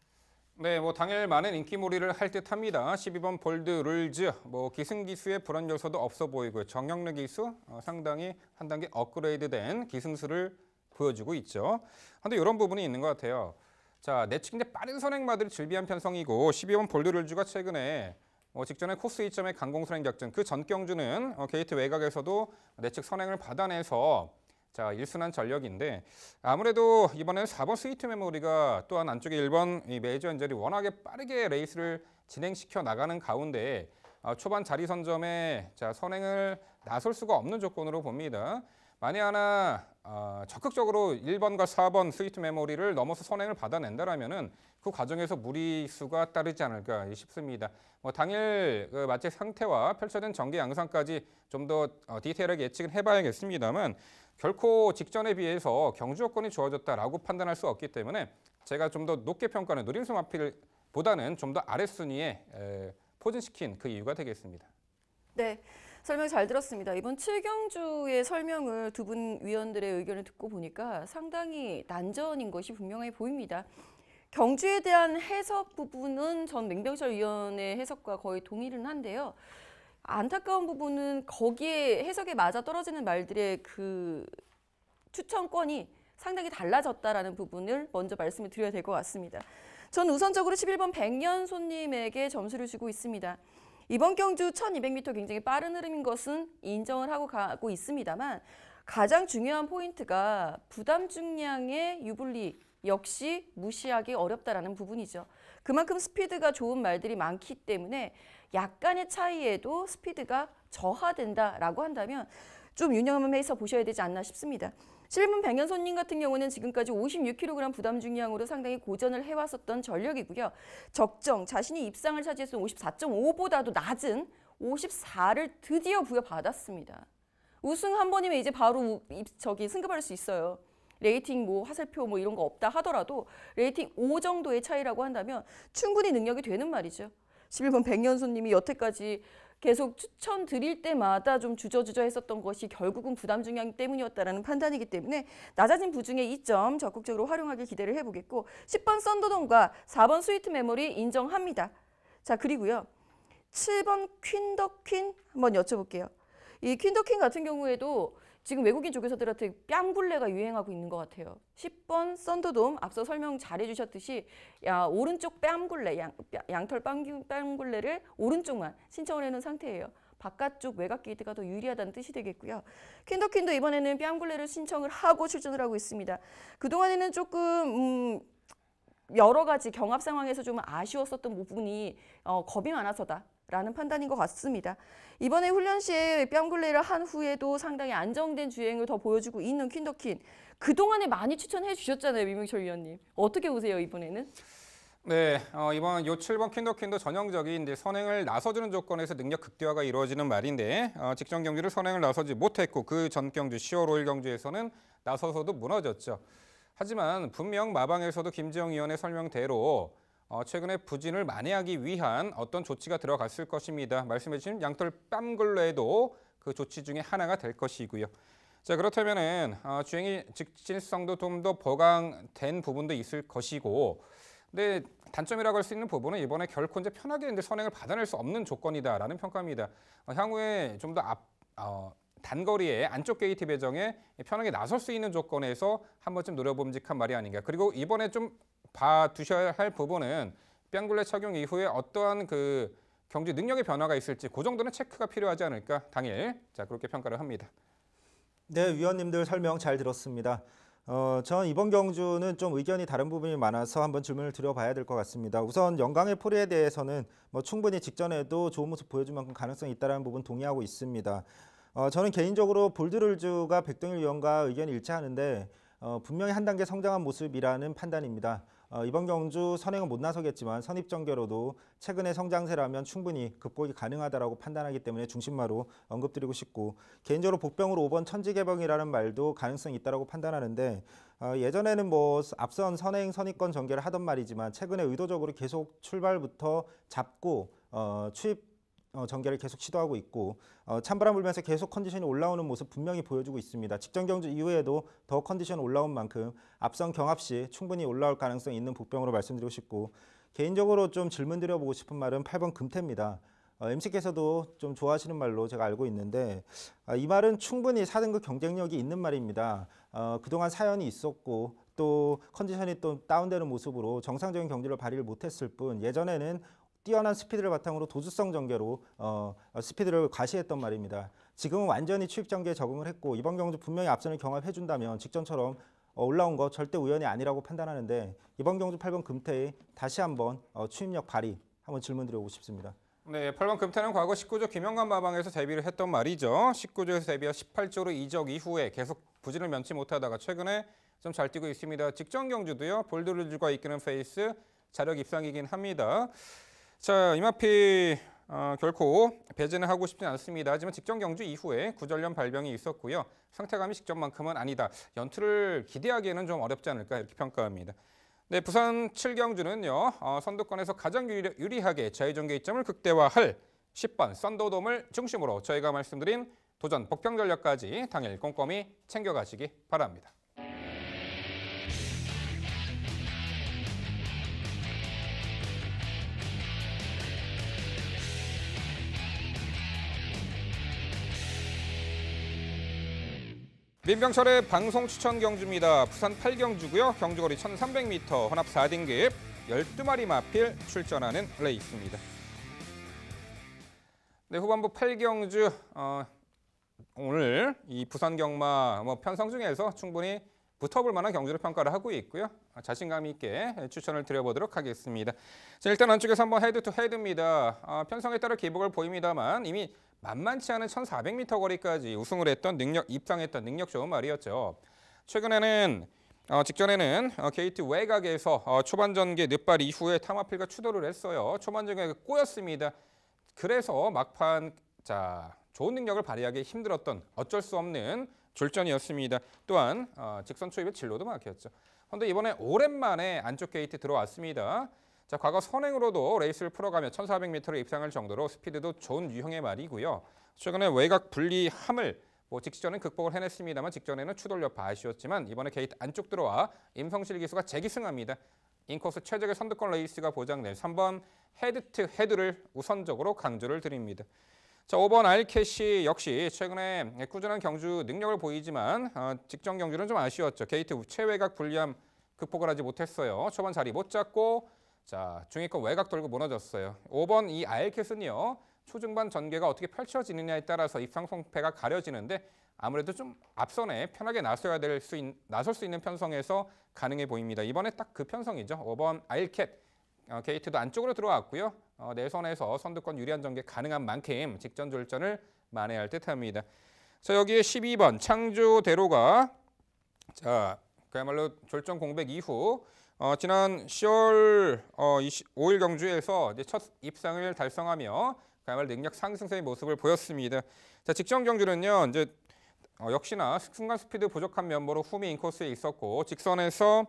네, 뭐 당일 많은 인기몰이를 할 듯합니다. 12번 볼드 룰즈, 뭐 기승기수의 불안 요소도 없어 보이고요. 정형력 기수 어, 상당히 한 단계 업그레이드된 기승수를 보여지고 있죠. 근데 이런 부분이 있는 것 같아요. 자, 내측인데 빠른 선행마들이 질비한 편성이고 12번 볼드를주가 최근에 어, 직전에 코스 이점의 강공선행 격전 그 전경주는 어, 게이트 외곽에서도 내측 선행을 받아내서 자 일순한 전력인데 아무래도 이번에 4번 스위트 메모리가 또한 안쪽에 1번 이 메이저 엔젤이 워낙에 빠르게 레이스를 진행시켜 나가는 가운데 어, 초반 자리 선점에 자 선행을 나설 수가 없는 조건으로 봅니다. 만에 하나 아, 적극적으로 1번과 4번 스위트 메모리를 넘어서 선행을 받아낸다라면은 그 과정에서 무리수가 따르지 않을까 싶습니다. 뭐 당일 그마치 상태와 펼쳐진 전개 양상까지 좀더 어, 디테일하게 예측을 해봐야겠습니다만 결코 직전에 비해서 경주 여건이 좋아졌다라고 판단할 수 없기 때문에 제가 좀 더 높게 평가하는 노림수 마필보다는 좀 더아래순위에 포진시킨 그 이유가 되겠습니다. 네. 설명 잘 들었습니다. 이번 최경주의 설명을 두 분 위원들의 의견을 듣고 보니까 상당히 난전인 것이 분명해 보입니다. 경주에 대한 해석 부분은 전 맹병철 위원의 해석과 거의 동일은 한데요. 안타까운 부분은 거기에 해석에 맞아 떨어지는 말들의 그 추천권이 상당히 달라졌다라는 부분을 먼저 말씀을 드려야 될 것 같습니다. 전 우선적으로 11번 백년 손님에게 점수를 주고 있습니다. 이번 경주 1200m 굉장히 빠른 흐름인 것은 인정을 하고 가고 있습니다만 가장 중요한 포인트가 부담 중량의 유불리 역시 무시하기 어렵다라는 부분이죠. 그만큼 스피드가 좋은 말들이 많기 때문에 약간의 차이에도 스피드가 저하된다라고 한다면 좀 유념해서 보셔야 되지 않나 싶습니다. 실문 백년손님 같은 경우는 지금까지 56kg 부담 중량으로 상당히 고전을 해왔었던 전력이고요. 적정 자신이 입상을 차지했던 54.5보다도 낮은 54를 드디어 부여받았습니다. 우승 한 번이면 이제 바로 저기 승급할 수 있어요. 레이팅 뭐 화살표 뭐 이런 거 없다 하더라도 레이팅 5 정도의 차이라고 한다면 충분히 능력이 되는 말이죠. 11번 백년손님이 여태까지 계속 추천드릴 때마다 좀 주저주저 했었던 것이 결국은 부담 중량 때문이었다라는 판단이기 때문에 낮아진 부중의 이점 적극적으로 활용하길 기대를 해보겠고 10번 썬더돔과 4번 스위트 메모리 인정합니다. 자 그리고요. 7번 퀸더퀸 한번 여쭤볼게요. 이 퀸더킹 같은 경우에도 지금 외국인 조교사들한테 뺨굴레가 유행하고 있는 것 같아요. 10번 썬더돔 앞서 설명 잘 해주셨듯이 야 오른쪽 뺨굴레 양, 양털 뺨굴레를 오른쪽만 신청을 해놓은 상태예요. 바깥쪽 외곽 게이트가 더 유리하다는 뜻이 되겠고요. 퀸더퀸도 이번에는 뺨굴레를 신청을 하고 출전을 하고 있습니다. 그동안에는 조금 음, 여러 가지 경합 상황에서 좀 아쉬웠었던 부분이 어, 겁이 많아서다. 라는 판단인 것 같습니다. 이번에 훈련 시에 뺨굴레를 한 후에도 상당히 안정된 주행을 더 보여주고 있는 퀸더킨. 그동안에 많이 추천해 주셨잖아요. 미명철 위원님. 어떻게 보세요 이번에는? 네, 어, 이번 요 7번 퀸더퀸도 전형적인 이제 선행을 나서주는 조건에서 능력 극대화가 이루어지는 말인데 어, 직전 경주를 선행을 나서지 못했고 그 전 경주 10월 5일 경주에서는 나서서도 무너졌죠. 하지만 분명 마방에서도 김지영 위원의 설명대로 어, 최근에 부진을 만회하기 위한 어떤 조치가 들어갔을 것입니다. 말씀해 주신 양털 뺨글레도 그 조치 중에 하나가 될 것이고요. 자 그렇다면은 어, 주행이 직질성도 좀더 보강된 부분도 있을 것이고 근데 단점이라고 할 수 있는 부분은 이번에 결코 이제 편하게 이제 선행을 받아낼 수 없는 조건이다라는 평가입니다. 어, 향후에 좀더 어, 단거리에 안쪽 게이트 배정에 편하게 나설 수 있는 조건에서 한 번쯤 노려봄직한 말이 아닌가. 그리고 이번에 좀 봐두셔야 할 부분은 뺑굴레 착용 이후에 어떠한 그 경제 능력의 변화가 있을지 그 정도는 체크가 필요하지 않을까 당일 자 그렇게 평가를 합니다. 네, 위원님들 설명 잘 들었습니다. 어, 전 이번 경주는 좀 의견이 다른 부분이 많아서 한번 질문을 드려봐야 될 것 같습니다. 우선 영광의 풀이에 대해서는 뭐 충분히 직전에도 좋은 모습 보여준 만큼 가능성이 있다는 부분 동의하고 있습니다. 어, 저는 개인적으로 볼드를주가 백동일 위원과 의견이 일치하는데 어, 분명히 한 단계 성장한 모습이라는 판단입니다. 어, 이번 경주 선행은 못 나서겠지만 선입전개로도 최근의 성장세라면 충분히 극복이 가능하다고 판단하기 때문에 중심마로 언급드리고 싶고 개인적으로 복병으로 5번 천지개병이라는 말도 가능성이 있다고 판단하는데 어, 예전에는 뭐 앞선 선행 선입권 전개를 하던 말이지만 최근에 의도적으로 계속 출발부터 잡고 어, 추입 어, 전개를 계속 시도하고 있고 어, 찬바람 불면서 계속 컨디션이 올라오는 모습 분명히 보여주고 있습니다. 직전 경주 이후에도 더 컨디션 올라온 만큼 앞선 경합 시 충분히 올라올 가능성이 있는 복병으로 말씀드리고 싶고 개인적으로 좀 질문 드려보고 싶은 말은 8번 금태입니다. 어, MC께서도 좀 좋아하시는 말로 제가 알고 있는데 어, 이 말은 충분히 4등급 경쟁력이 있는 말입니다. 어, 그동안 사연이 있었고 또 컨디션이 또 다운되는 모습으로 정상적인 경기를 발휘를 못했을 뿐 예전에는 뛰어난 스피드를 바탕으로 도주성 전개로 어, 스피드를 과시했던 말입니다. 지금은 완전히 추입 전개에 적응을 했고 이번 경주 분명히 앞선을 경합해준다면 직전처럼 어, 올라온 거 절대 우연이 아니라고 판단하는데 이번 경주 8번 금태의 다시 한번 어, 추입력 발휘 한번 질문드려보고 싶습니다. 네, 8번 금태는 과거 19조 김영관 마방에서 데뷔를 했던 말이죠. 19조에서 데뷔한 18조로 이적 이후에 계속 부진을 면치 못하다가 최근에 좀 잘 뛰고 있습니다. 직전 경주도요. 볼드루즈가 이끄는 페이스 자력 입상이긴 합니다. 자, 이마피 어, 결코 배제는 하고 싶진 않습니다. 하지만 직전 경주 이후에 구절염 발병이 있었고요. 상태감이 직전만큼은 아니다. 연투를 기대하기에는 좀 어렵지 않을까 이렇게 평가합니다. 네, 부산 7경주는요. 어, 선두권에서 가장 유리, 하게 자의전 개이점을 극대화할 10번 썬더돔을 중심으로 저희가 말씀드린 도전 복병 전략까지 당일 꼼꼼히 챙겨가시기 바랍니다. 민병철의 방송 추천 경주입니다. 부산 8경주고요. 경주거리 1300m 혼합 4등급 12마리 마필 출전하는 레이스입니다. 네, 후반부 8경주 어, 오늘 이 부산 경마 뭐 편성 중에서 충분히 붙어볼 만한 경주를 평가를 하고 있고요. 자신감 있게 추천을 드려보도록 하겠습니다. 자, 일단 안쪽에서 한번 헤드 투 헤드입니다. 아, 편성에 따라 기복을 보입니다만 이미 만만치 않은 1,400m 거리까지 우승을 했던 능력, 입상했던 능력 좋은 말이었죠. 최근에는 어, 직전에는 어, 게이트 외곽에서 어, 초반 전개 늦발 이후에 타마필과 추돌을 했어요. 초반 전개가 꼬였습니다. 그래서 막판 자 좋은 능력을 발휘하기 힘들었던 어쩔 수 없는 졸전이었습니다. 또한 어, 직선 초입의 진로도 막혔죠. 그런데 이번에 오랜만에 안쪽 게이트 들어왔습니다. 자, 과거 선행으로도 레이스를 풀어가며 1 4 0 0 m 로 입상할 정도로 스피드도 좋은 유형의 말이고요. 최근에 외곽 분리함을 뭐직전에는 극복을 해냈습니다만 직전에는 추돌려파 아쉬웠지만 이번에 게이트 안쪽 들어와 임성실 기수가 재기승합니다. 인코스 최적의 선두권 레이스가 보장된 3번 헤드트 헤드를 우선적으로 강조를 드립니다. 자, 5번 알캐시 역시 최근에 꾸준한 경주 능력을 보이지만 어, 직전 경주는 좀 아쉬웠죠. 게이트 최외곽 분리함 극복을 하지 못했어요. 초반 자리 못 잡고 자, 중위권 외곽 돌고 무너졌어요. 5번 이알켓은요 초중반 전개가 어떻게 펼쳐지느냐에 따라서 입상송패가 가려지는데 아무래도 좀 앞선에 편하게 나서야 될수 나설 수 있는 편성에서 가능해 보입니다. 이번에 딱 그 편성이죠. 5번 알캣. 어, 게이트도 안쪽으로 들어왔고요. 어, 내선에서 선두권 유리한 전개 가능한 만큼 직전 졸전을 만회할 듯합니다. 자 여기에 12번 창조 대로가 자 그야말로 졸전 공백 이후 어, 지난 10월 어, 5일 경주에서 첫 입상을 달성하며 그야말로 능력 상승세의 모습을 보였습니다. 자, 직전 경주는요, 이제 어, 역시나 순간 스피드 부족한 면모로 후미 인코스에 있었고 직선에서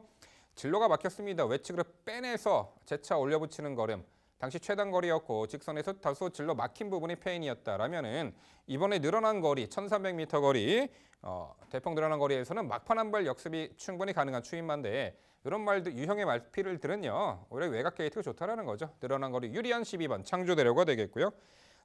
진로가 막혔습니다. 외측으로 빼내서 재차 올려붙이는 걸음. 당시 최단 거리였고 직선에서 다소 진로 막힌 부분이 페인이었다라면은 이번에 늘어난 거리 1,300m 거리 어, 대폭 늘어난 거리에서는 막판 한발 역습이 충분히 가능한 추임만데 이런 말들 유형의 말피를들은요 오히려 외곽 게이트가 좋다라는 거죠. 늘어난 거리 유리한 12번 창조 대로가 되겠고요.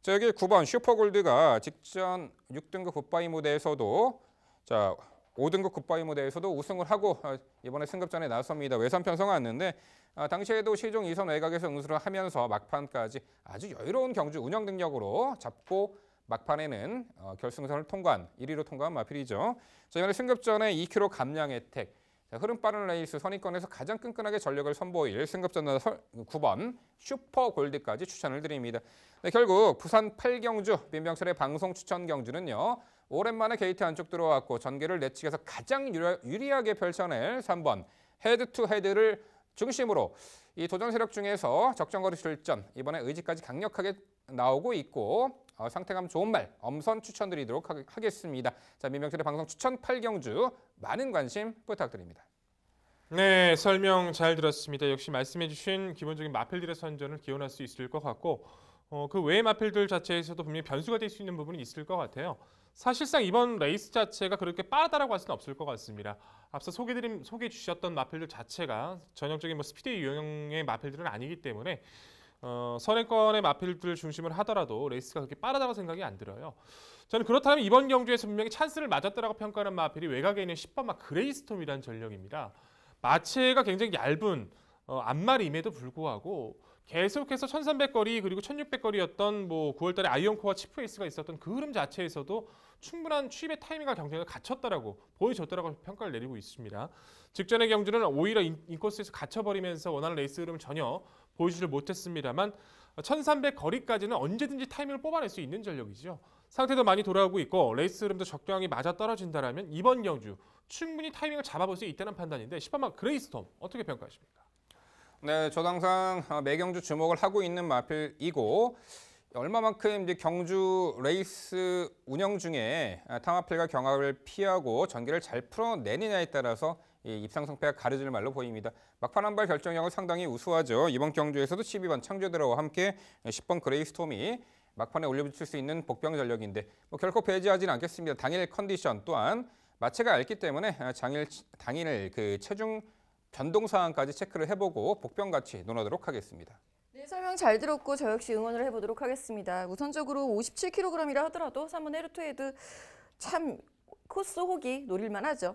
자 여기 9번 슈퍼골드가 직전 6등급 굿바이 무대에서도 자 5등급 굿바이 무대에서도 우승을 하고 아, 이번에 승급전에 나섭니다. 외선 편성 왔는데 아, 당시에도 시종 2선 외곽에서 응수를 하면서 막판까지 아주 여유로운 경주 운영 능력으로 잡고 막판에는 어, 결승선을 통과한 1위로 통과한 마필이죠. 자 이번에 승급전에 2kg 감량 혜택 자, 흐름 빠른 레이스 선입권에서 가장 끈끈하게 전력을 선보일 승급전단 9번 슈퍼 골드까지 추천을 드립니다. 네, 결국 부산 8경주 민병철의 방송 추천 경주는요. 오랜만에 게이트 안쪽 들어왔고 전개를 내측에서 가장 유리하게 펼쳐낼 3번 헤드 투 헤드를 중심으로 이 도전 세력 중에서 적정거리 출전 이번에 의지까지 강력하게 나오고 있고 어, 상태감 좋은 말 엄선 추천드리도록 하, 하겠습니다. 자, 민병철의 방송 추천 8경주 많은 관심 부탁드립니다. 네, 설명 잘 들었습니다. 역시 말씀해주신 기본적인 마필들의 선전을 기원할 수 있을 것 같고 어, 그 외의 마필들 자체에서도 분명히 변수가 될 수 있는 부분이 있을 것 같아요. 사실상 이번 레이스 자체가 그렇게 빠르다라고 할 수는 없을 것 같습니다. 앞서 소개해 주셨던 마필들 자체가 전형적인 뭐 스피드 유형의 마필들은 아니기 때문에 어, 선행권의 마필들 중심을 하더라도 레이스가 그렇게 빠르다고 생각이 안 들어요. 저는 그렇다면 이번 경주에서 분명히 찬스를 맞았다라고 평가하는 마필이 외곽에 있는 10번 마 그레이스톰이라는 전력입니다. 마체가 굉장히 얇은 어, 안마림에도 불구하고 계속해서 1300거리 그리고 1600거리였던 뭐 9월달에 아이언코와 치프에이스가 있었던 그 흐름 자체에서도 충분한 취입의 타이밍과 경쟁을 갖췄다라고 보여줬다라고 평가를 내리고 있습니다. 직전의 경주는 오히려 인코스에서 갇혀버리면서 원하는 레이스 흐름을 전혀 보여주지를 못했습니다만 1300 거리까지는 언제든지 타이밍을 뽑아낼 수 있는 전력이죠. 상태도 많이 돌아오고 있고 레이스 흐름도 적당히 맞아떨어진다면 이번 경주 충분히 타이밍을 잡아볼 수 있다는 판단인데 1 0만 그레이스톰 어떻게 평가하십니까? 네, 저도 항상 어, 매경주 주목을 하고 있는 마필이고 얼마만큼 이제 경주 레이스 운영 중에 타마필과 아, 경합을 피하고 전기를 잘 풀어내느냐에 따라서 예, 입상성패가 가려질 말로 보입니다. 막판 한발 결정력은 상당히 우수하죠. 이번 경주에서도 12번 창조대로와 함께 10번 그레이스톰이 막판에 올려붙일 수 있는 복병 전력인데 뭐 결코 배제하지는 않겠습니다. 당일 컨디션 또한 마체가 얇기 때문에 당일, 아, 당일 그 체중 변동 사항까지 체크를 해보고 복병 같이 논하도록 하겠습니다. 네, 설명 잘 들었고 저 역시 응원을 해보도록 하겠습니다. 우선적으로 57kg이라 하더라도 3번 헤르토헤드 참 코스 혹이 노릴만 하죠.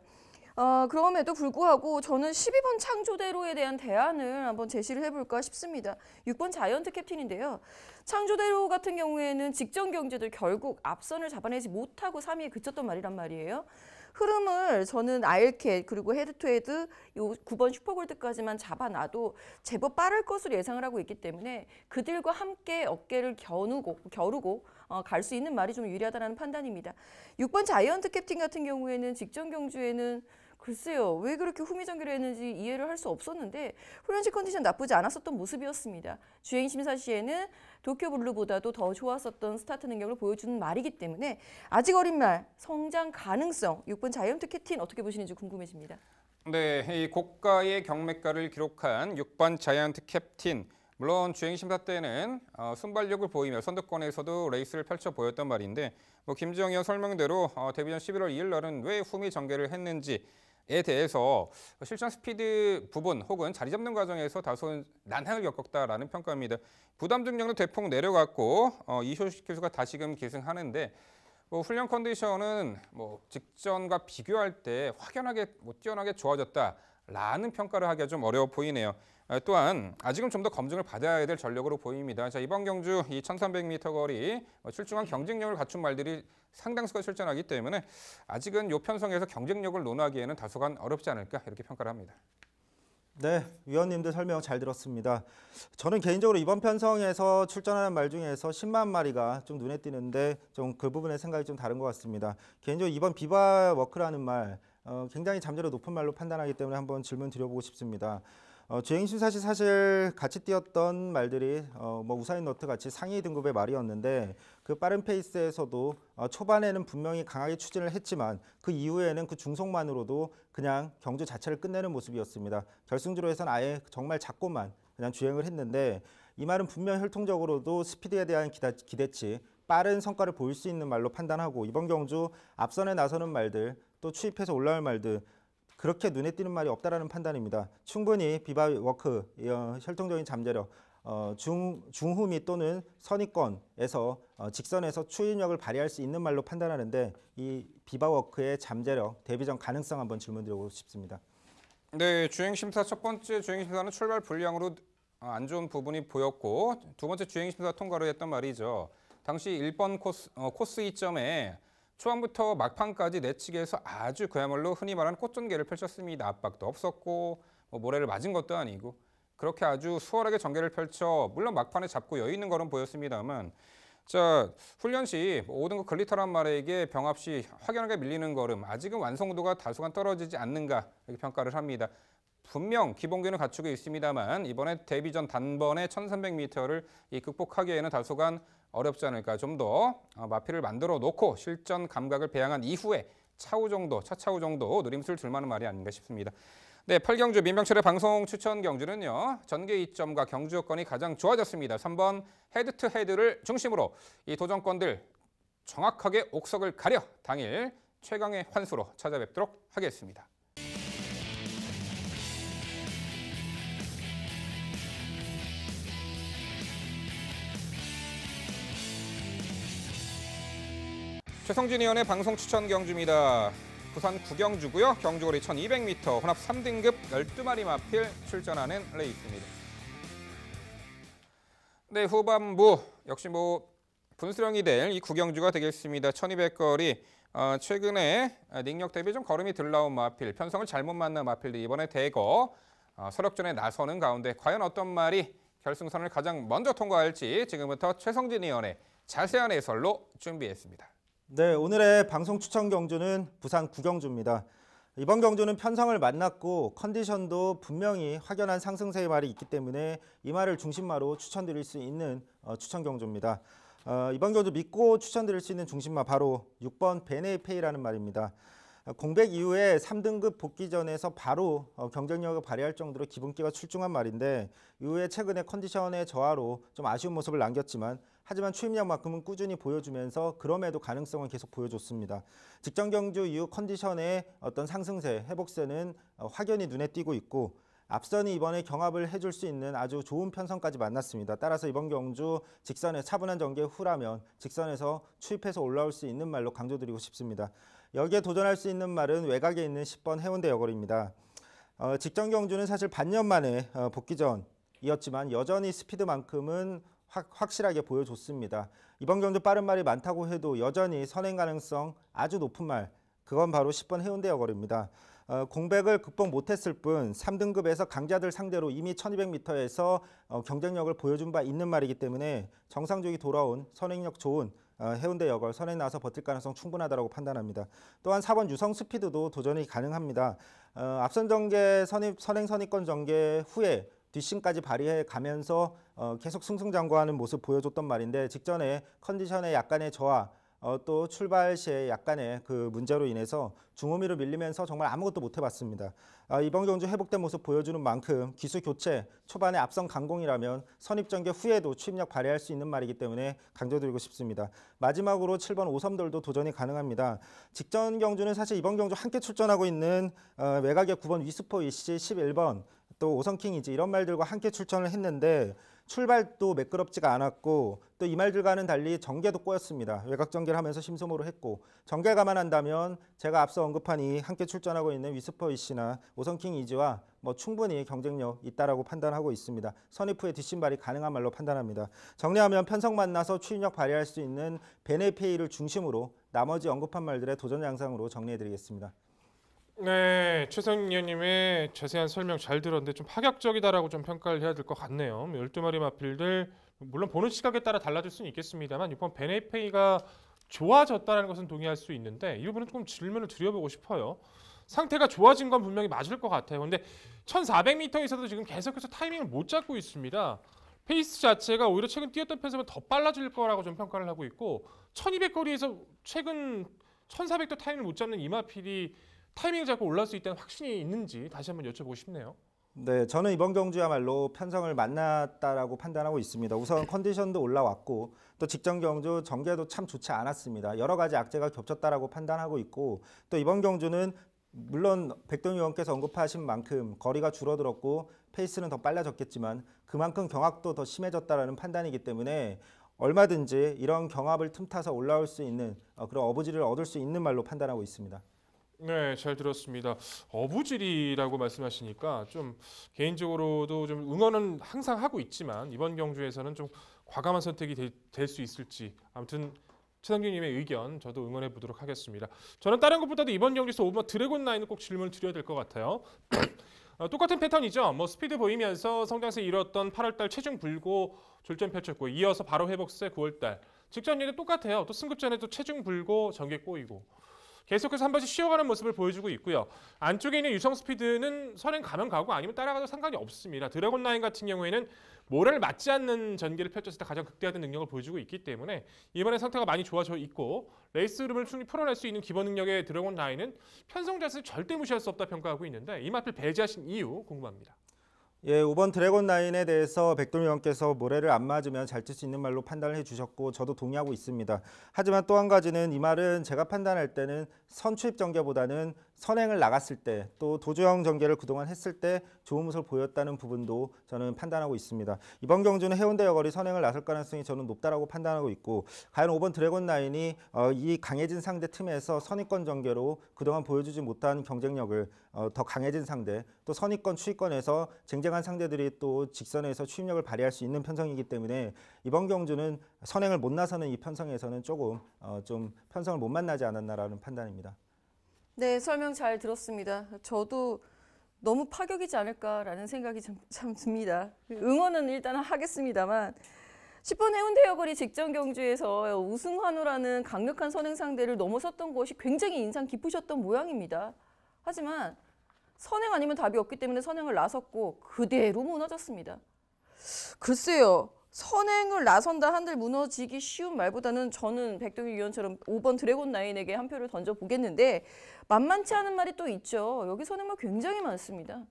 어, 그럼에도 불구하고 저는 12번 창조대로에 대한 대안을 한번 제시를 해볼까 싶습니다. 6번 자이언트 캡틴인데요. 창조대로 같은 경우에는 직전 경제들 결국 앞선을 잡아내지 못하고 3위에 그쳤던 말이란 말이에요. 흐름을 저는 아일캣 그리고 헤드투헤드 요 9번 슈퍼골드까지만 잡아놔도 제법 빠를 것으로 예상을 하고 있기 때문에 그들과 함께 어깨를 겨누고 겨루고 어, 갈수 있는 말이 좀 유리하다는 판단입니다. 6번 자이언트 캡틴 같은 경우에는 직전 경주에는 글쎄요, 왜 그렇게 후미정기를 했는지 이해를 할 수 없었는데 훈련시 컨디션 나쁘지 않았었던 모습이었습니다. 주행 심사 시에는 도쿄 블루보다도 더 좋았었던 스타트 능력을 보여주는 말이기 때문에 아직 어린 말, 성장 가능성, 6번 자이언트 캐틴 어떻게 보시는지 궁금해집니다. 네, 이 고가의 경매가를 기록한 6번 자이언트 캡틴. 물론 주행 심사 때는 어, 순발력을 보이며 선두권에서도 레이스를 펼쳐 보였단 말인데 뭐 김지영 설명대로 어, 데뷔전 11월 2일 날은 왜 후미 전개를 했는지 에 대해서 실전 스피드 부분 혹은 자리 잡는 과정에서 다소 난항을 겪었다라는 평가입니다. 부담 증량도 대폭 내려갔고 어, 이효식 교수가 다시금 계승하는데 뭐 훈련 컨디션은 뭐 직전과 비교할 때 확연하게 뭐 뛰어나게 좋아졌다라는 평가를 하기가 좀 어려워 보이네요. 아, 또한 아직은 좀 더 검증을 받아야 될 전력으로 보입니다. 자, 이번 경주 이 1300m 거리 어, 출중한 경쟁력을 갖춘 말들이 상당수가 출전하기 때문에 아직은 요 편성에서 경쟁력을 논하기에는 다소간 어렵지 않을까 이렇게 평가를 합니다. 네, 위원님들 설명 잘 들었습니다. 저는 개인적으로 이번 편성에서 출전하는 말 중에서 10만 마리가 좀 눈에 띄는데 좀그 부분의 생각이 좀 다른 것 같습니다. 개인적으로 이번 비바 워크라는 말 어, 굉장히 잠재력 높은 말로 판단하기 때문에 한번 질문 드려보고 싶습니다. 어, 주행 심사실 사실 같이 뛰었던 말들이 어, 뭐 우사인 너트 같이 상위 등급의 말이었는데 그 빠른 페이스에서도 어, 초반에는 분명히 강하게 추진을 했지만 그 이후에는 그 중속만으로도 그냥 경주 자체를 끝내는 모습이었습니다. 결승주로에선 아예 정말 작고만 그냥 주행을 했는데 이 말은 분명 혈통적으로도 스피드에 대한 기다, 기대치 빠른 성과를 보일 수 있는 말로 판단하고 이번 경주 앞선에 나서는 말들 또취입해서 올라올 말들 그렇게 눈에 띄는 말이 없다라는 판단입니다. 충분히 비바워크, 혈통적인 잠재력, 어, 중, 중후미 또는 선입권에서 어, 직선에서 추인력을 발휘할 수 있는 말로 판단하는데 이 비바워크의 잠재력, 대비전 가능성 한번 질문드리고 싶습니다. 네, 주행심사 첫 번째 주행심사는 출발 불량으로 어, 안 좋은 부분이 보였고 두 번째 주행심사 통과를 했던 말이죠. 당시 1번 코스, 어, 코스 이점에 초반부터 막판까지 내측에서 아주 그야말로 흔히 말하는 꽃전개를 펼쳤습니다. 압박도 없었고 뭐 모래를 맞은 것도 아니고 그렇게 아주 수월하게 전개를 펼쳐 물론 막판에 잡고 여유 있는 걸은 보였습니다만 자 훈련 시 5등급 글리터란 말에게 병합 시 확연하게 밀리는 걸음 아직은 완성도가 다소간 떨어지지 않는가 이렇게 평가를 합니다. 분명 기본기는 갖추고 있습니다만 이번에 데뷔전 단번에 1300m를 이 극복하기에는 다소간 어렵지 않을까 좀더 어, 마피를 만들어 놓고 실전 감각을 배양한 이후에 차후 정도, 차차후 정도 누림수를줄 만한 말이 아닌가 싶습니다. 네, 팔경주 민병철의 방송 추천 경주는요. 전개 이점과 경주 여건이 가장 좋아졌습니다. 3번 헤드 투 헤드를 중심으로 이 도전권들 정확하게 옥석을 가려 당일 최강의 환수로 찾아뵙도록 하겠습니다. 최성진 의원의 방송 추천 경주입니다. 부산 구경주고요. 경주거리 1200m 혼합 3등급 12마리 마필 출전하는 레이스입니다. 네, 후반부 역시 뭐 분수령이 될 이 구경주가 되겠습니다. 1200거리 어, 최근에 능력 대비 좀 걸음이 들러온 마필, 편성을 잘못 만난 마필들 이번에 대거 어, 서력전에 나서는 가운데 과연 어떤 말이 결승선을 가장 먼저 통과할지 지금부터 최성진 의원의 자세한 해설로 준비했습니다. 네, 오늘의 방송 추천 경주는 부산 구경주입니다. 이번 경주는 편성을 만났고 컨디션도 분명히 확연한 상승세의 말이 있기 때문에 이 말을 중심마로 추천드릴 수 있는 어, 추천 경주입니다. 어, 이번 경주 믿고 추천드릴 수 있는 중심마 바로 6번 베네페이라는 말입니다. 공백 이후에 3등급 복귀 전에서 바로 어, 경쟁력을 발휘할 정도로 기본기가 출중한 말인데 이후에 최근에 컨디션의 저하로 좀 아쉬운 모습을 남겼지만 하지만 추임력만큼은 꾸준히 보여주면서 그럼에도 가능성은 계속 보여줬습니다. 직전 경주 이후 컨디션의 어떤 상승세, 회복세는 어, 확연히 눈에 띄고 있고 앞선이 이번에 경합을 해줄 수 있는 아주 좋은 편성까지 만났습니다. 따라서 이번 경주 직선에 차분한 전개 후라면 직선에서 추입해서 올라올 수 있는 말로 강조드리고 싶습니다. 여기에 도전할 수 있는 말은 외곽에 있는 10번 해운대 여고입니다. 어, 직전 경주는 사실 반년 만에 어, 복귀전이었지만 여전히 스피드만큼은 확, 확실하게 보여줬습니다. 이번 경주 빠른 말이 많다고 해도 여전히 선행 가능성 아주 높은 말 그건 바로 10번 해운대 여걸입니다. 어, 공백을 극복 못했을 뿐 3등급에서 강자들 상대로 이미 1200m에서 어, 경쟁력을 보여준 바 있는 말이기 때문에 정상적이 돌아온 선행력 좋은 어, 해운대 여걸 선에 나서 버틸 가능성 충분하다고 판단합니다. 또한 4번 유성 스피드도 도전이 가능합니다. 어, 앞선 전개 선입, 선행 선입권 전개 후에 뒷심까지 발휘해 가면서 어, 계속 승승장구하는 모습 보여줬던 말인데 직전에 컨디션의 약간의 저하 어, 또 출발 시에 약간의 그 문제로 인해서 중호미로 밀리면서 정말 아무것도 못 해봤습니다. 아, 이번 경주 회복된 모습 보여주는 만큼 기수 교체 초반에 앞선 강공이라면 선입전개 후에도 추입력 발휘할 수 있는 말이기 때문에 강조드리고 싶습니다. 마지막으로 7번 오섬돌도 도전이 가능합니다. 직전 경주는 사실 이번 경주 함께 출전하고 있는 어, 외곽의 9번 위스포 이씨 11번 또 오성킹이지 이런 말들과 함께 출전을 했는데 출발도 매끄럽지가 않았고 또 이 말들과는 달리 전개도 꼬였습니다. 외곽 전개를 하면서 심소모를 했고 전개감안 한다면 제가 앞서 언급한 이 함께 출전하고 있는 위스퍼 이씨나 오성킹 이지와 뭐 충분히 경쟁력 있다라고 판단하고 있습니다. 선입 후에 뒷심발이 가능한 말로 판단합니다. 정리하면 편성 만나서 추진력 발휘할 수 있는 베네페이를 중심으로 나머지 언급한 말들의 도전 양상으로 정리해드리겠습니다. 네, 최성희 원님의 자세한 설명 잘 들었는데 좀 파격적이다라고 좀 평가를 해야 될 것 같네요. 12마리 뭐 마필들 물론 보는 시각에 따라 달라질 수는 있겠습니다만 이번 베네페이가 좋아졌다는 것은 동의할 수 있는데 이 부분은 조금 질문을 드려보고 싶어요. 상태가 좋아진 건 분명히 맞을 것 같아요. 근데 1400m에서도 지금 계속해서 타이밍을 못 잡고 있습니다. 페이스 자체가 오히려 최근 뛰었던 편에서는 더 빨라질 거라고 좀 평가를 하고 있고 1200 거리에서 최근 1400도 타이밍을 못 잡는 이마필이 타이밍 잡고 올라올 수 있다는 확신이 있는지 다시 한번 여쭤보고 싶네요. 네, 저는 이번 경주야말로 편성을 만났다라고 판단하고 있습니다. 우선 컨디션도 올라왔고 또 직전 경주 전개도 참 좋지 않았습니다. 여러 가지 악재가 겹쳤다라고 판단하고 있고 또 이번 경주는 물론 백동 의원께서 언급하신 만큼 거리가 줄어들었고 페이스는 더 빨라졌겠지만 그만큼 경합도 더 심해졌다라는 판단이기 때문에 얼마든지 이런 경합을 틈타서 올라올 수 있는 어, 그런 어부지를 얻을 수 있는 말로 판단하고 있습니다. 네, 잘 들었습니다. 어부질이라고 말씀하시니까 좀 개인적으로도 좀 응원은 항상 하고 있지만 이번 경주에서는 좀 과감한 선택이 될 수 있을지 아무튼 최상규님의 의견 저도 응원해 보도록 하겠습니다. 저는 다른 것보다도 이번 경기에서 오버 드래곤 라인을 꼭 질문을 드려야 될 것 같아요. 어, 똑같은 패턴이죠. 뭐 스피드 보이면서 성장세 잃었던 8월달 체중 불고 졸전 펼쳤고 이어서 바로 회복세 9월달 직전 일이 똑같아요. 또 승급전에도 체중 불고 전개 꼬이고 계속해서 한 번씩 쉬어가는 모습을 보여주고 있고요. 안쪽에 있는 유성 스피드는 선행 가면 가고 아니면 따라가도 상관이 없습니다. 드래곤 라인 같은 경우에는 모래를 맞지 않는 전개를 펼쳤을 때 가장 극대화된 능력을 보여주고 있기 때문에 이번에 상태가 많이 좋아져 있고 레이스 흐름을 충분히 풀어낼 수 있는 기본 능력의 드래곤 라인은 편성 자세를 절대 무시할 수 없다 평가하고 있는데 이마필 배제하신 이유 궁금합니다. 예, 5번 드래곤 라인에 대해서 백돌이 형께서 모래를 안 맞으면 잘 칠 수 있는 말로 판단을 해주셨고 저도 동의하고 있습니다. 하지만 또 한 가지는 이 말은 제가 판단할 때는 선출입 전개보다는 선행을 나갔을 때 또 도조형 전개를 그동안 했을 때 좋은 모습을 보였다는 부분도 저는 판단하고 있습니다. 이번 경주는 해운대 여거리 선행을 나설 가능성이 저는 높다라고 판단하고 있고 과연 5번 드래곤 라인이 어, 이 강해진 상대 틈에서 선입권 전개로 그동안 보여주지 못한 경쟁력을 어, 더 강해진 상대 또 선입권 추입권에서 쟁쟁한 상대들이 또 직선에서 추입력을 발휘할 수 있는 편성이기 때문에 이번 경주는 선행을 못 나서는 이 편성에서는 조금 어, 좀 편성을 못 만나지 않았나라는 판단입니다. 네, 설명 잘 들었습니다. 저도 너무 파격이지 않을까라는 생각이 참, 참 듭니다. 응원은 일단 하겠습니다만 10번 해운대역거리 직전 경주에서 우승환호라는 강력한 선행상대를 넘어섰던 것이 굉장히 인상 깊으셨던 모양입니다. 하지만 선행 아니면 답이 없기 때문에 선행을 나섰고 그대로 무너졌습니다. 글쎄요. 선행을 나선다 한들 무너지기 쉬운 말보다는 저는 백동희 위원처럼 5번 드래곤 나인에게 한 표를 던져 보겠는데 만만치 않은 말이 또 있죠. 여기 선행말 뭐 굉장히 많습니다.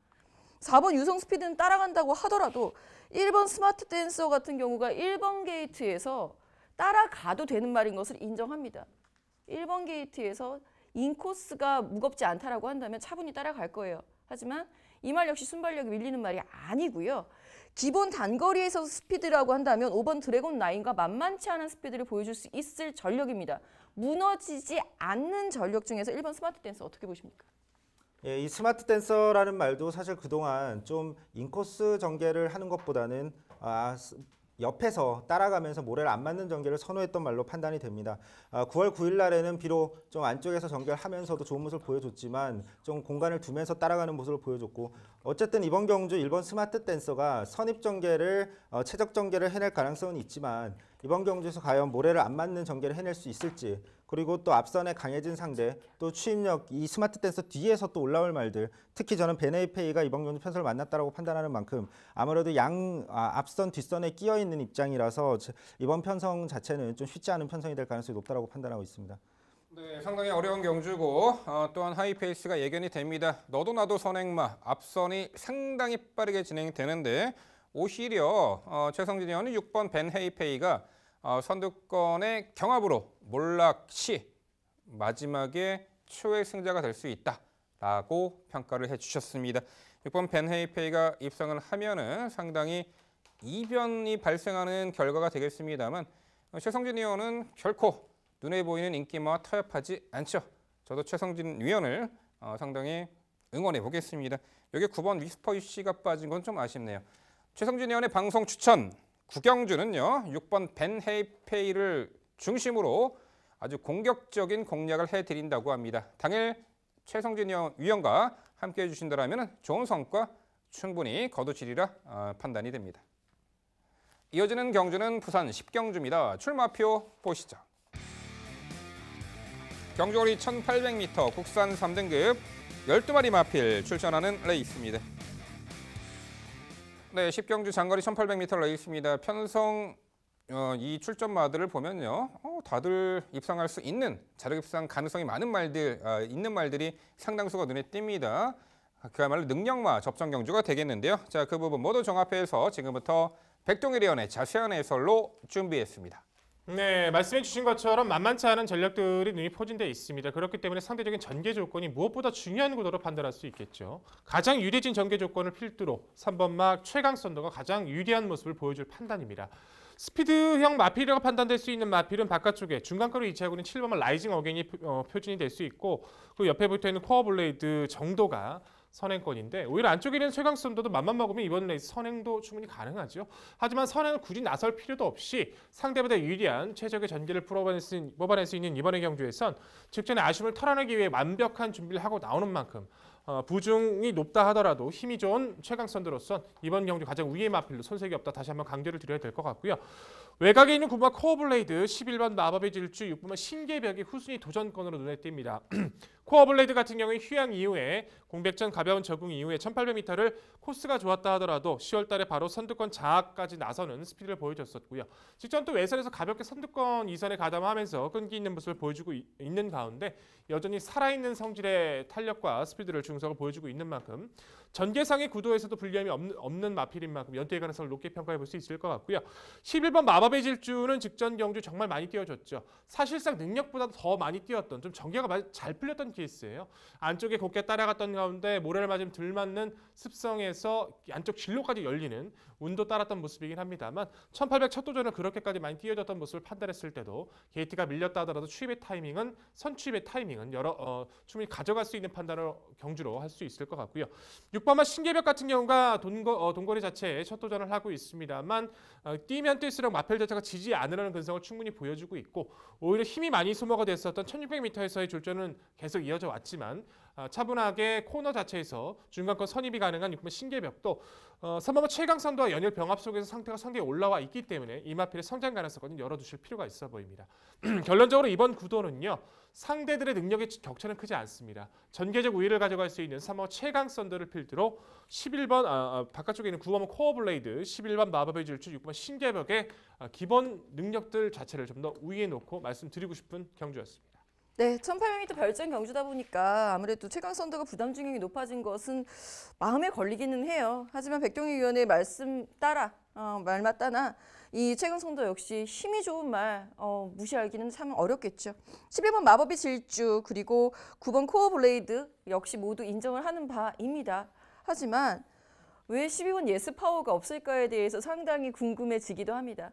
4번 유성 스피드는 따라간다고 하더라도 1번 스마트 댄서 같은 경우가 1번 게이트에서 따라가도 되는 말인 것을 인정합니다. 1번 게이트에서 인코스가 무겁지 않다라고 한다면 차분히 따라갈 거예요. 하지만 이 말 역시 순발력이 밀리는 말이 아니고요. 기본 단거리에서 스피드라고 한다면 5번 드래곤 라인과 만만치 않은 스피드를 보여줄 수 있을 전력입니다. 무너지지 않는 전력 중에서 1번 스마트 댄서 어떻게 보십니까? 예, 이 스마트 댄서라는 말도 사실 그동안 좀 인코스 전개를 하는 것보다는 아, 옆에서 따라가면서 모래를 안 맞는 전개를 선호했던 말로 판단이 됩니다. 9월 아, 9일 날에는 비록 좀 안쪽에서 전개를 하면서도 좋은 모습을 보여줬지만 좀 공간을 두면서 따라가는 모습을 보여줬고 어쨌든 이번 경주 일본 스마트 댄서가 선입 전개를 어, 최적 전개를 해낼 가능성은 있지만 이번 경주에서 과연 모래를 안 맞는 전개를 해낼 수 있을지 그리고 또 앞선에 강해진 상대, 또 추임력, 이 스마트 댄서 뒤에서 또 올라올 말들, 특히 저는 베네이페이가 이번 경기 편수을 만났다라고 판단하는 만큼 아무래도 양 아, 앞선 뒷선에 끼어 있는 입장이라서 이번 편성 자체는 좀 쉽지 않은 편성이 될 가능성이 높다라고 판단하고 있습니다. 네, 상당히 어려운 경주고 어, 또한 하이페이스가 예견이 됩니다. 너도 나도 선행마 앞선이 상당히 빠르게 진행되는데 오히려 어, 최성진 의원은 6번 벤 헤이페이가 어, 선두권의 경합으로 몰락 시 마지막에 최후의 승자가 될 수 있다라고 평가를 해주셨습니다. 6번 벤헤이페이가 입성을 하면은 상당히 이변이 발생하는 결과가 되겠습니다만 최성진 의원은 결코 눈에 보이는 인기와 타협하지 않죠. 저도 최성진 위원을 어, 상당히 응원해 보겠습니다. 여기 9번 위스퍼 유씨가 빠진 건 좀 아쉽네요. 최성진 의원의 방송 추천 구경주는요. 6번 벤헤이페이를 중심으로 아주 공격적인 공략을 해드린다고 합니다. 당일 최성진 위원과 함께해 주신다면 좋은 성과 충분히 거두시리라 어, 판단이 됩니다. 이어지는 경주는 부산 10경주입니다. 출마표 보시죠. 경주거리 1800m 국산 3등급 12마리 마필 출전하는 레이스입니다. 네, 10경주 장거리 1800m 레이스입니다. 편성 어, 이 출전마들을 보면요. 어, 다들 입상할 수 있는, 자력 입상 가능성이 많은 말들, 어, 있는 말들이 상당수가 눈에 띕니다. 그야말로 능력마 접전 경주가 되겠는데요. 자, 그 부분 모두 종합해서 지금부터 백동일 의원의 자세한 해설로 준비했습니다. 네, 말씀해 주신 것처럼 만만치 않은 전략들이 눈이 포진돼 있습니다. 그렇기 때문에 상대적인 전개 조건이 무엇보다 중요한 구도로 판단할 수 있겠죠. 가장 유리진 전개 조건을 필두로 3번막 최강 선도가 가장 유리한 모습을 보여줄 판단입니다. 스피드형 마필이라고 판단될 수 있는 마필은 바깥쪽에 중간가로 위치하고 는 7번만 라이징 어게인이 어, 표준이 될 수 있고 그 옆에 붙어있는 코어 블레이드 정도가 선행권인데 오히려 안쪽에 있는 최강수 선도도 맘만 먹으면 이번 레이스 선행도 충분히 가능하죠. 하지만 선행을 굳이 나설 필요도 없이 상대보다 유리한 최적의 전기를 풀어낼 수, 뽑아낼 수 있는 이번의 경주에선 직전에 아쉬움을 털어내기 위해 완벽한 준비를 하고 나오는 만큼 어, 부중이 높다 하더라도 힘이 좋은 최강선들로선 이번 경기 가장 위의 마필로 손색이 없다 다시 한번 강조를 드려야 될 것 같고요. 외곽에 있는 군마 코어블레이드 11번 마법의 질주 6번만 신계벽이 후순위 도전권으로 눈에 띕니다. 코어블레이드 같은 경우에 휴양 이후에 공백전 가벼운 적응 이후에 1800m를 코스가 좋았다 하더라도 10월 달에 바로 선두권 장악까지 나서는 스피드를 보여줬었고요. 직전 또 외선에서 가볍게 선두권 이선에 가담하면서 끈기 있는 모습을 보여주고 있는 가운데 여전히 살아있는 성질의 탄력과 스피드를 중성을 보여주고 있는 만큼 전개상의 구도에서도 불리함이 없는, 없는 마필인 만큼 연대에관능성을 높게 평가해 볼 수 있을 것 같고요. 11번 마법의 질주는 직전 경주 정말 많이 뛰어줬죠. 사실상 능력보다더 많이 뛰었던 좀 전개가 잘 풀렸던 케이스예요. 안쪽에 곱게 따라갔던 가운데 모래를 맞으면 들 맞는 습성에서 안쪽 진로까지 열리는 운도 따랐던 모습이긴 합니다만 1800 첫도전을 그렇게까지 많이 뛰어졌던 모습을 판단했을 때도 게이트가 밀렸다 하더라도 취입의 타이밍은 선취입의 타이밍은 여러 어, 충분히 가져갈 수 있는 판단을 경주로 할 수 있을 것 같고요. 6번만 신계벽 같은 경우가 동거, 어, 동거리 자체에 첫 도전을 하고 있습니다만 어, 뛰면 뛸수록 마펠 자체가 지지 않으라는 근성을 충분히 보여주고 있고 오히려 힘이 많이 소모가 됐었던 1600m에서의 졸전은 계속 이어져 왔지만 어, 차분하게 코너 자체에서 중간권 선입이 가능한 6번 신계벽도 어, 3번과 7강선도와 연일 병합 속에서 상태가 상당히 올라와 있기 때문에 이마필의 성장 가능성은 열어두실 필요가 있어 보입니다. 결론적으로 이번 구도는요. 상대들의 능력의 격차는 크지 않습니다. 전개적 우위를 가져갈 수 있는 3호 최강 썬더를 필두로 11번 아, 아, 바깥쪽에 있는 9번 코어 블레이드, 11번 마법의 질주, 6번 신개벽의 아, 기본 능력들 자체를 좀 더 우위에 놓고 말씀드리고 싶은 경주였습니다. 네, 1800m 별전 경주다 보니까 아무래도 최강 선도가 부담 중형이 높아진 것은 마음에 걸리기는 해요. 하지만 백종희 위원의 말씀 따라, 어, 말 맞다나 이 최근성도 역시 힘이 좋은 말 어, 무시하기는 참 어렵겠죠. 11번 마법의 질주 그리고 9번 코어 블레이드 역시 모두 인정을 하는 바입니다. 하지만 왜 12번 예스 파워가 없을까에 대해서 상당히 궁금해지기도 합니다.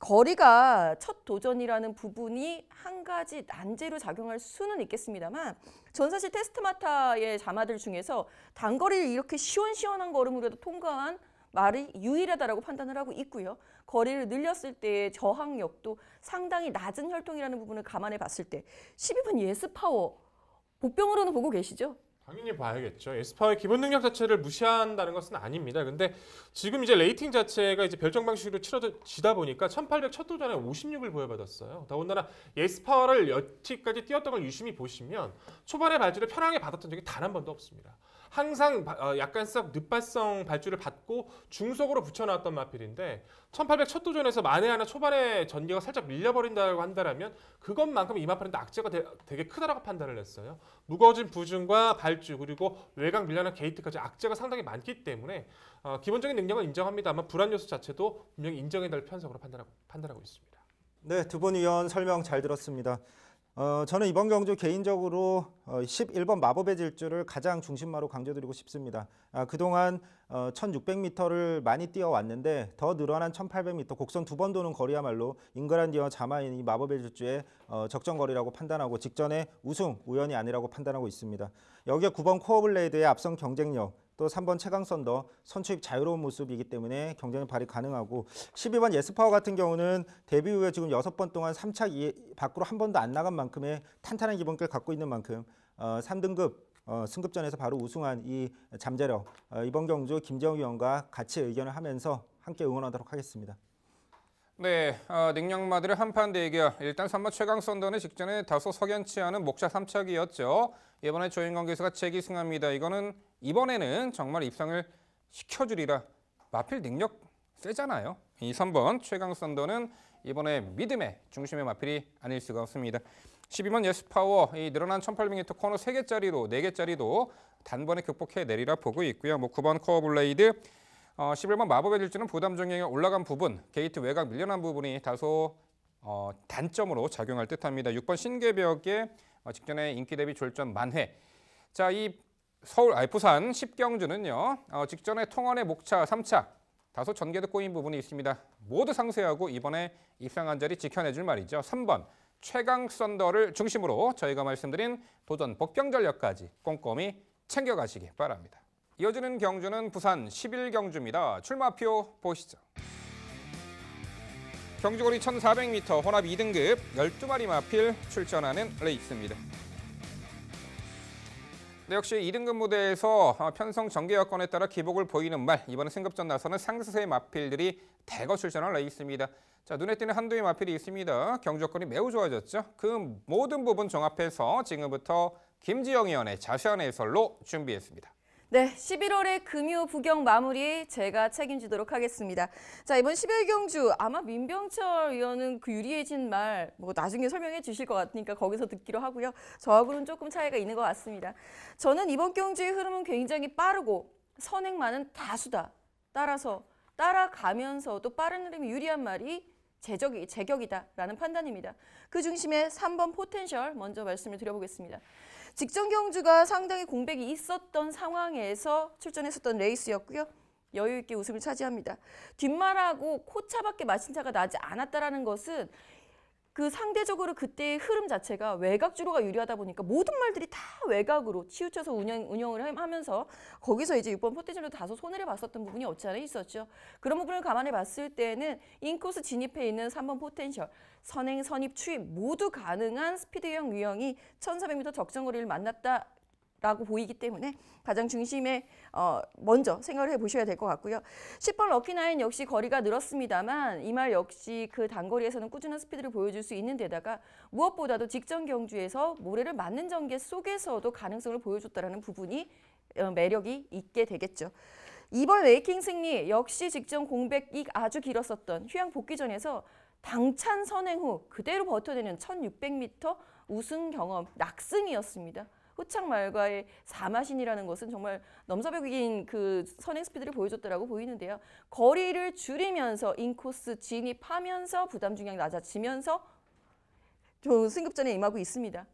거리가 첫 도전이라는 부분이 한 가지 난제로 작용할 수는 있겠습니다만 전 사실 테스트마타의 자마들 중에서 단거리를 이렇게 시원시원한 걸음으로도 통과한 말이 유일하다라고 판단을 하고 있고요. 거리를 늘렸을 때의 저항력도 상당히 낮은 혈통이라는 부분을 감안해 봤을 때 12분 예스 파워 복병으로는 보고 계시죠? 당연히 봐야겠죠. 에스파의 기본 능력 자체를 무시한다는 것은 아닙니다. 근데 지금 이제 레이팅 자체가 이제 별정 방식으로 치러지다 보니까 1800 첫 도전에 56을 보여받았어요. 더군다나 에스파를 여태까지 뛰었던 걸 유심히 보시면 초반에 발주를 편하게 받았던 적이 단 한 번도 없습니다. 항상 어, 약간 썩늦발성 발주를 받고 중속으로 붙여나왔던 마필인데 1800 첫 도전에서 만에 하나 초반에 전개가 살짝 밀려버린다고 한다면 그것만큼 이 마필은 악재가 되게 크다라고 판단을 했어요. 무거워진 부중과 발주 그리고 외곽 밀려난 게이트까지 악재가 상당히 많기 때문에 어, 기본적인 능력은 인정합니다만 불안 요소 자체도 분명히 인정해야 될 편성으로 판단하고, 판단하고 있습니다. 네, 두분 위원 설명 잘 들었습니다. 어, 저는 이번 경주 개인적으로 어, 11번 마법의 질주를 가장 중심마로 강조드리고 싶습니다. 아, 그동안 어, 1600m를 많이 뛰어왔는데 더 늘어난 1800m 곡선 두 번 도는 거리야말로 잉그란디어 자마인이 마법의 질주의 어, 적정 거리라고 판단하고 직전에 우승 우연이 아니라고 판단하고 있습니다. 여기에 9번 코어블레이드의 앞선 경쟁력 또 3번 최강선도 선취입 자유로운 모습이기 때문에 경쟁의 발이 가능하고 12번 예스파워 같은 경우는 데뷔 후에 지금 6번 동안 3차 밖으로 한 번도 안 나간 만큼의 탄탄한 기본기를 갖고 있는 만큼 어, 3등급 어, 승급전에서 바로 우승한 이 잠재력 어, 이번 경주 김재영 위원과 같이 의견을 하면서 함께 응원하도록 하겠습니다. 네, 어, 냉랭마들의 한판 대결. 일단 3마 최강 선전의 직전에 다소 석연치 않은 목차 3착이었죠. 이번에 조인건 교수가 재기승합니다. 이거는 이번에는 정말 입상을 시켜주리라. 마필 능력 세잖아요. 이 3번 최강 선더는 이번에 믿음의 중심의 마필이 아닐 수가 없습니다. 12번 예스파워 이 늘어난 1800m 코너 3개짜리로 4개짜리도 단번에 극복해 내리라 보고 있고요. 뭐 9번 커어블레이드 어, 11번 마법의 질주는 부담 정 중에 올라간 부분, 게이트 외곽 밀려난 부분이 다소 어, 단점으로 작용할 듯합니다. 6번 신계벽의 어, 직전에 인기 대비 졸전 만회. 자, 이 서울 알프산 십경주는요. 어, 직전에 통원의 목차 3차 다소 전개도 꼬인 부분이 있습니다. 모두 상세하고 이번에 입상한 자리 지켜내줄 말이죠. 3번 최강 썬더를 중심으로 저희가 말씀드린 도전 복병 전력까지 꼼꼼히 챙겨가시기 바랍니다. 이어지는 경주는 부산 11경주입니다. 출마표 보시죠. 경주거리 1400m 혼합 2등급 12마리 마필 출전하는 레이스입니다. 네, 역시 2등급 무대에서 아, 편성 전개 여건에 따라 기복을 보이는 말 이번에 승급전 나서는 상세의 승 마필들이 대거 출전할 레이스입니다. 자 눈에 띄는 한두의 마필이 있습니다. 경주 여건이 매우 좋아졌죠. 그 모든 부분 종합해서 지금부터 김지영 위원의 자세한 해설로 준비했습니다. 네, 11월의 금요 부경 마무리 제가 책임지도록 하겠습니다. 자, 이번 11 경주 아마 민병철 의원은그 유리해진 말 뭐 나중에 설명해 주실 것 같으니까 거기서 듣기로 하고요. 저하고는 조금 차이가 있는 것 같습니다. 저는 이번 경주의 흐름은 굉장히 빠르고 선행만은 다수다. 따라서 따라가면서도 빠른 흐름이 유리한 말이 제적이 제격이다라는 판단입니다. 그 중심에 3번 포텐셜 먼저 말씀을 드려보겠습니다. 직전 경주가 상당히 공백이 있었던 상황에서 출전했었던 레이스였고요. 여유 있게 우승을 차지합니다. 뒷말하고 코차밖에 마신 차가 나지 않았다는 것은 그 상대적으로 그때의 흐름 자체가 외곽주로가 유리하다 보니까 모든 말들이 다 외곽으로 치우쳐서 운영, 운영을 하면서 거기서 이제 6번 포텐셜로 다소 손해를 봤었던 부분이 없지 않아 있었죠. 그런 부분을 감안해 봤을 때는 인코스 진입해 있는 3번 포텐셜, 선행, 선입, 추입 모두 가능한 스피드형 유형이 1400m 적정거리를 만났다 라고 보이기 때문에 가장 중심에 어 먼저 생각을 해보셔야 될 것 같고요. 10번 럭키나인 역시 거리가 늘었습니다만 이 말 역시 그 단거리에서는 꾸준한 스피드를 보여줄 수 있는 데다가 무엇보다도 직전 경주에서 모래를 맞는 전개 속에서도 가능성을 보여줬다는 부분이 어, 매력이 있게 되겠죠. 이번 웨이킹 승리 역시 직전 공백이 아주 길었었던 휴양 복귀 전에서 당찬 선행 후 그대로 버텨내는 1600m 우승 경험 낙승이었습니다. 호창 말과의 사마신이라는 것은 정말 넘사벽인 그 선행 스피드를 보여줬더라고 보이는데요. 거리를 줄이면서 인코스 진입하면서 부담 중량이 낮아지면서 승급전에 임하고 있습니다.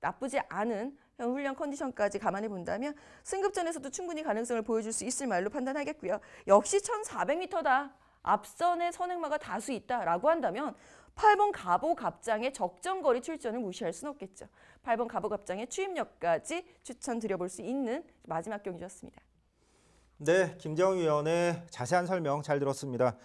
나쁘지 않은 훈련 컨디션까지 감안해 본다면 승급전에서도 충분히 가능성을 보여줄 수 있을 말로 판단하겠고요. 역시 1400m다. 앞선의 선행마가 다수 있다라고 한다면 8번 갑오갑장의 적정거리 출전을 무시할 수는 없겠죠. 8번 갑오갑장의 추입력까지 추천드려볼 수 있는 마지막 경기였습니다. 네, 김재영 위원의 자세한 설명 잘 들었습니다.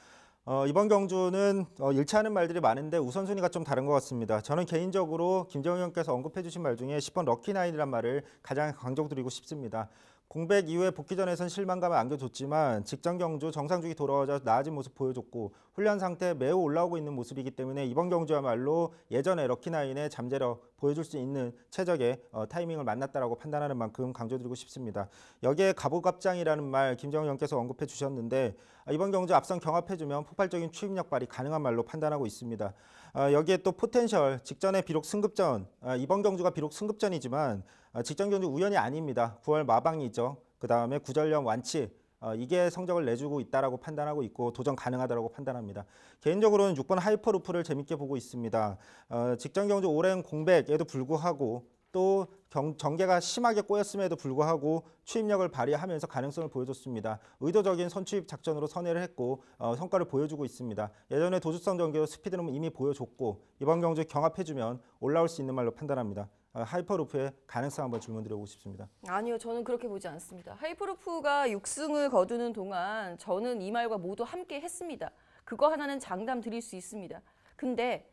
어, 이번 경주는 어, 일치하는 말들이 많은데 우선순위가 좀 다른 것 같습니다. 저는 개인적으로 김정은 형께서 언급해 주신 말 중에 10번 럭키나인이란 말을 가장 강조드리고 싶습니다. 공백 이후에 복귀전에선 실망감을 안겨줬지만 직전 경주 정상주기 돌아오자 나아진 모습 보여줬고 훈련 상태 매우 올라오고 있는 모습이기 때문에 이번 경주야말로 예전에 럭키나인의 잠재력 보여줄 수 있는 최적의 어, 타이밍을 만났다라고 판단하는 만큼 강조드리고 싶습니다. 여기에 갑오갑장이라는 말 김정영께서 언급해 주셨는데 아, 이번 경주 앞선 경합해주면 폭발적인 추입력 발이 가능한 말로 판단하고 있습니다. 아, 여기에 또 포텐셜 직전에 비록 승급전 아, 이번 경주가 비록 승급전이지만 아, 직전 경주 우연이 아닙니다. 9월 마방이 죠그 다음에 구절령 완치 이게 성적을 내주고 있다라고 판단하고 있고 도전 가능하다라고 판단합니다. 개인적으로는 6번 하이퍼루프를 재밌게 보고 있습니다. 직전 경주 오랜 공백에도 불구하고 또경 계가 심하게 꼬였음에도 불구하고 추입력을 발휘하면서 가능성을 보여줬습니다. 의도적인 선추입 작전으로 선회를 했고 어, 성과를 보여주고 있습니다. 예전에 도주성 경기로 스피드는 이미 보여줬고 이번 경주 경합해주면 올라올 수 있는 말로 판단합니다. 어, 하이퍼루프의 가능성 한번 질문드려보고 싶습니다. 아니요, 저는 그렇게 보지 않습니다. 하이퍼루프가 6승을 거두는 동안 저는 이 말과 모두 함께 했습니다. 그거 하나는 장담 드릴 수 있습니다. 근데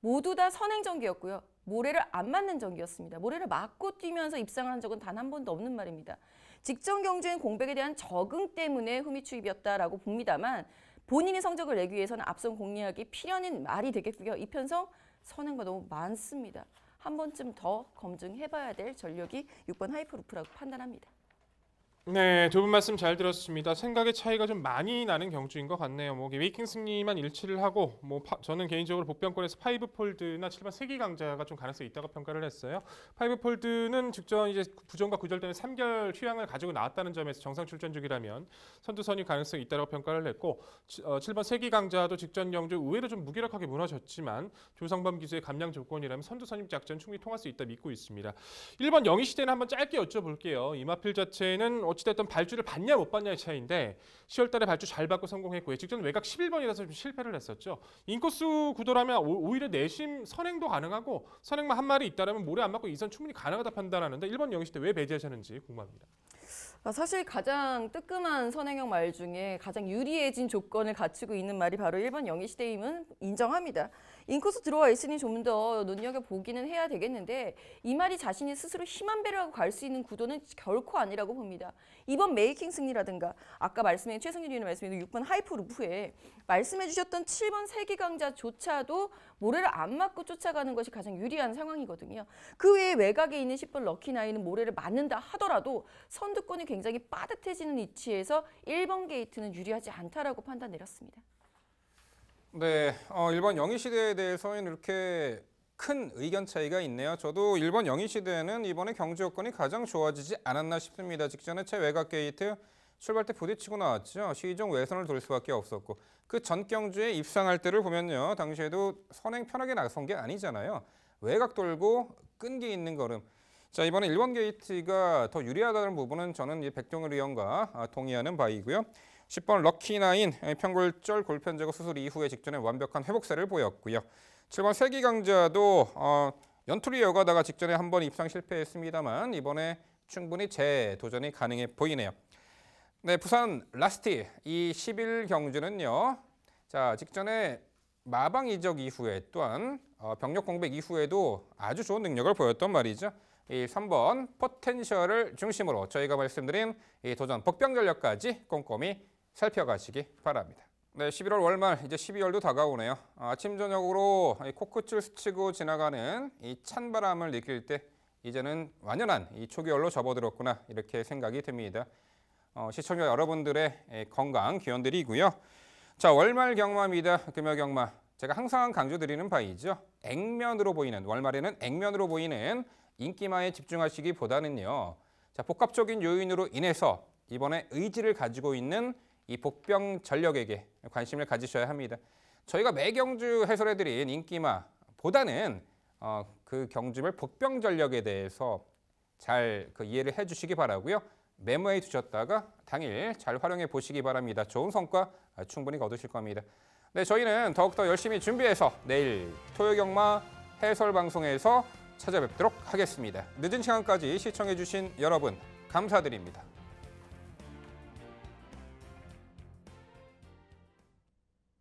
모두 다 선행전기였고요. 모래를 안 맞는 전기였습니다. 모래를 맞고 뛰면서 입상한 적은 단 한 번도 없는 말입니다. 직전 경주인 공백에 대한 적응 때문에 후미 추입이었다라고 봅니다만 본인이 성적을 내기 위해서는 앞선 공략이 필연인 말이 되겠고요. 이편성 선행과 너무 많습니다. 한 번쯤 더 검증해봐야 될 전력이 6번 하이퍼루프라고 판단합니다. 네, 두 분 말씀 잘 들었습니다. 생각의 차이가 좀 많이 나는 경주인 것 같네요. 뭐 웨이킹 승리만 일치를 하고, 뭐 파, 저는 개인적으로 복병권에서 파이브 폴드나 7반 세기 강자가 좀 가능성이 있다고 평가를 했어요. 파이브 폴드는 직전 이제 부정과 구절되는 3결 휴양을 가지고 나왔다는 점에서 정상 출전중이라면 선두선이 가능성이 있다고 평가를 했고, 어, 7번 세기 강자도 직전 경주 의외로 좀 무기력하게 무너졌지만 조성범 기수의 감량 조건이라면 선두선임 작전 충분히 통할 수 있다 믿고 있습니다. 1번 영희 시대는 한번 짧게 여쭤볼게요. 이마필 자체는 어찌됐든 발주를 받냐 못 받냐의 차이인데 10월 달에 발주 잘 받고 성공했고요. 직전 외곽 11번이라서 좀 실패를 했었죠. 인코스 구도라면 오히려 내심 선행도 가능하고 선행만 한 마리 있다면 모래 안 맞고 이선 충분히 가능하다 판단하는데 1번 영시 때왜 배제하셨는지 궁금합니다. 아, 사실 가장 뜨끔한 선행형 말 중에 가장 유리해진 조건을 갖추고 있는 말이 바로 1번 영희시대임은 인정합니다. 인코스 들어와 있으니 좀 더 눈여겨보기는 해야 되겠는데 이 말이 자신이 스스로 희한배려 하고 갈 수 있는 구도는 결코 아니라고 봅니다. 이번 메이킹 승리라든가 아까 말씀해 최승준 의원 말씀해 6번 하이프 루프에 말씀해 주셨던 7번 세기강자조차도 모래를 안 맞고 쫓아가는 것이 가장 유리한 상황이거든요. 그 외에 외곽에 있는 10번 럭키나이는 모래를 맞는다 하더라도 선두권이 굉장히 빠듯해지는 위치에서 1번 게이트는 유리하지 않다라고 판단 내렸습니다. 네, 어, 일본 영희시대에 대해서는 이렇게 큰 의견 차이가 있네요. 저도 일본 영희시대에는 이번에 경제 여건이 가장 좋아지지 않았나 싶습니다. 직전에 제 외곽 게이트 출발 때 부딪히고 나왔죠. 시종 외선을 돌 수밖에 없었고 그 전 경주에 입상할 때를 보면요. 당시에도 선행 편하게 나선 게 아니잖아요. 외곽 돌고 끈기 있는 걸음. 자 이번에 일본 게이트가 더 유리하다는 부분은 저는 이 백종일 의원과 아, 동의하는 바이고요. 10번 럭키나인 평골절 골편제거 수술 이후에 직전에 완벽한 회복세를 보였고요. 7번 세기강자도 어, 연투리 여가다가 직전에 한 번 입상 실패했습니다만 이번에 충분히 재도전이 가능해 보이네요. 네, 부산 라스티 이11 경주는요. 자, 직전에 마방 이적 이후에 또한 어, 병력 공백 이후에도 아주 좋은 능력을 보였던 말이죠. 이 3번 포텐셜을 중심으로 저희가 말씀드린 이 도전 복병 전력까지 꼼꼼히 살펴가시기 바랍니다. 네, 11월 월말 이제 12월도 다가오네요. 아, 아침 저녁으로 코끝을 스치고 지나가는 이 찬바람을 느낄 때 이제는 완연한 이 초겨울로 접어들었구나 이렇게 생각이 듭니다. 어, 시청자 여러분들의 예, 건강 기원드리고요. 자, 월말 경마입니다. 금요 경마. 제가 항상 강조드리는 바이죠. 액면으로 보이는 월말에는 액면으로 보이는 인기마에 집중하시기보다는요. 자, 복합적인 요인으로 인해서 이번에 의지를 가지고 있는 이 복병 전력에게 관심을 가지셔야 합니다. 저희가 매 경주 해설해드린 인기마보다는 어, 그 경주별 복병 전력에 대해서 잘그 이해를 해주시기 바라고요. 메모해 두셨다가 당일 잘 활용해 보시기 바랍니다. 좋은 성과 충분히 거두실 겁니다. 네, 저희는 더욱더 열심히 준비해서 내일 토요경마 해설 방송에서 찾아뵙도록 하겠습니다. 늦은 시간까지 시청해 주신 여러분 감사드립니다.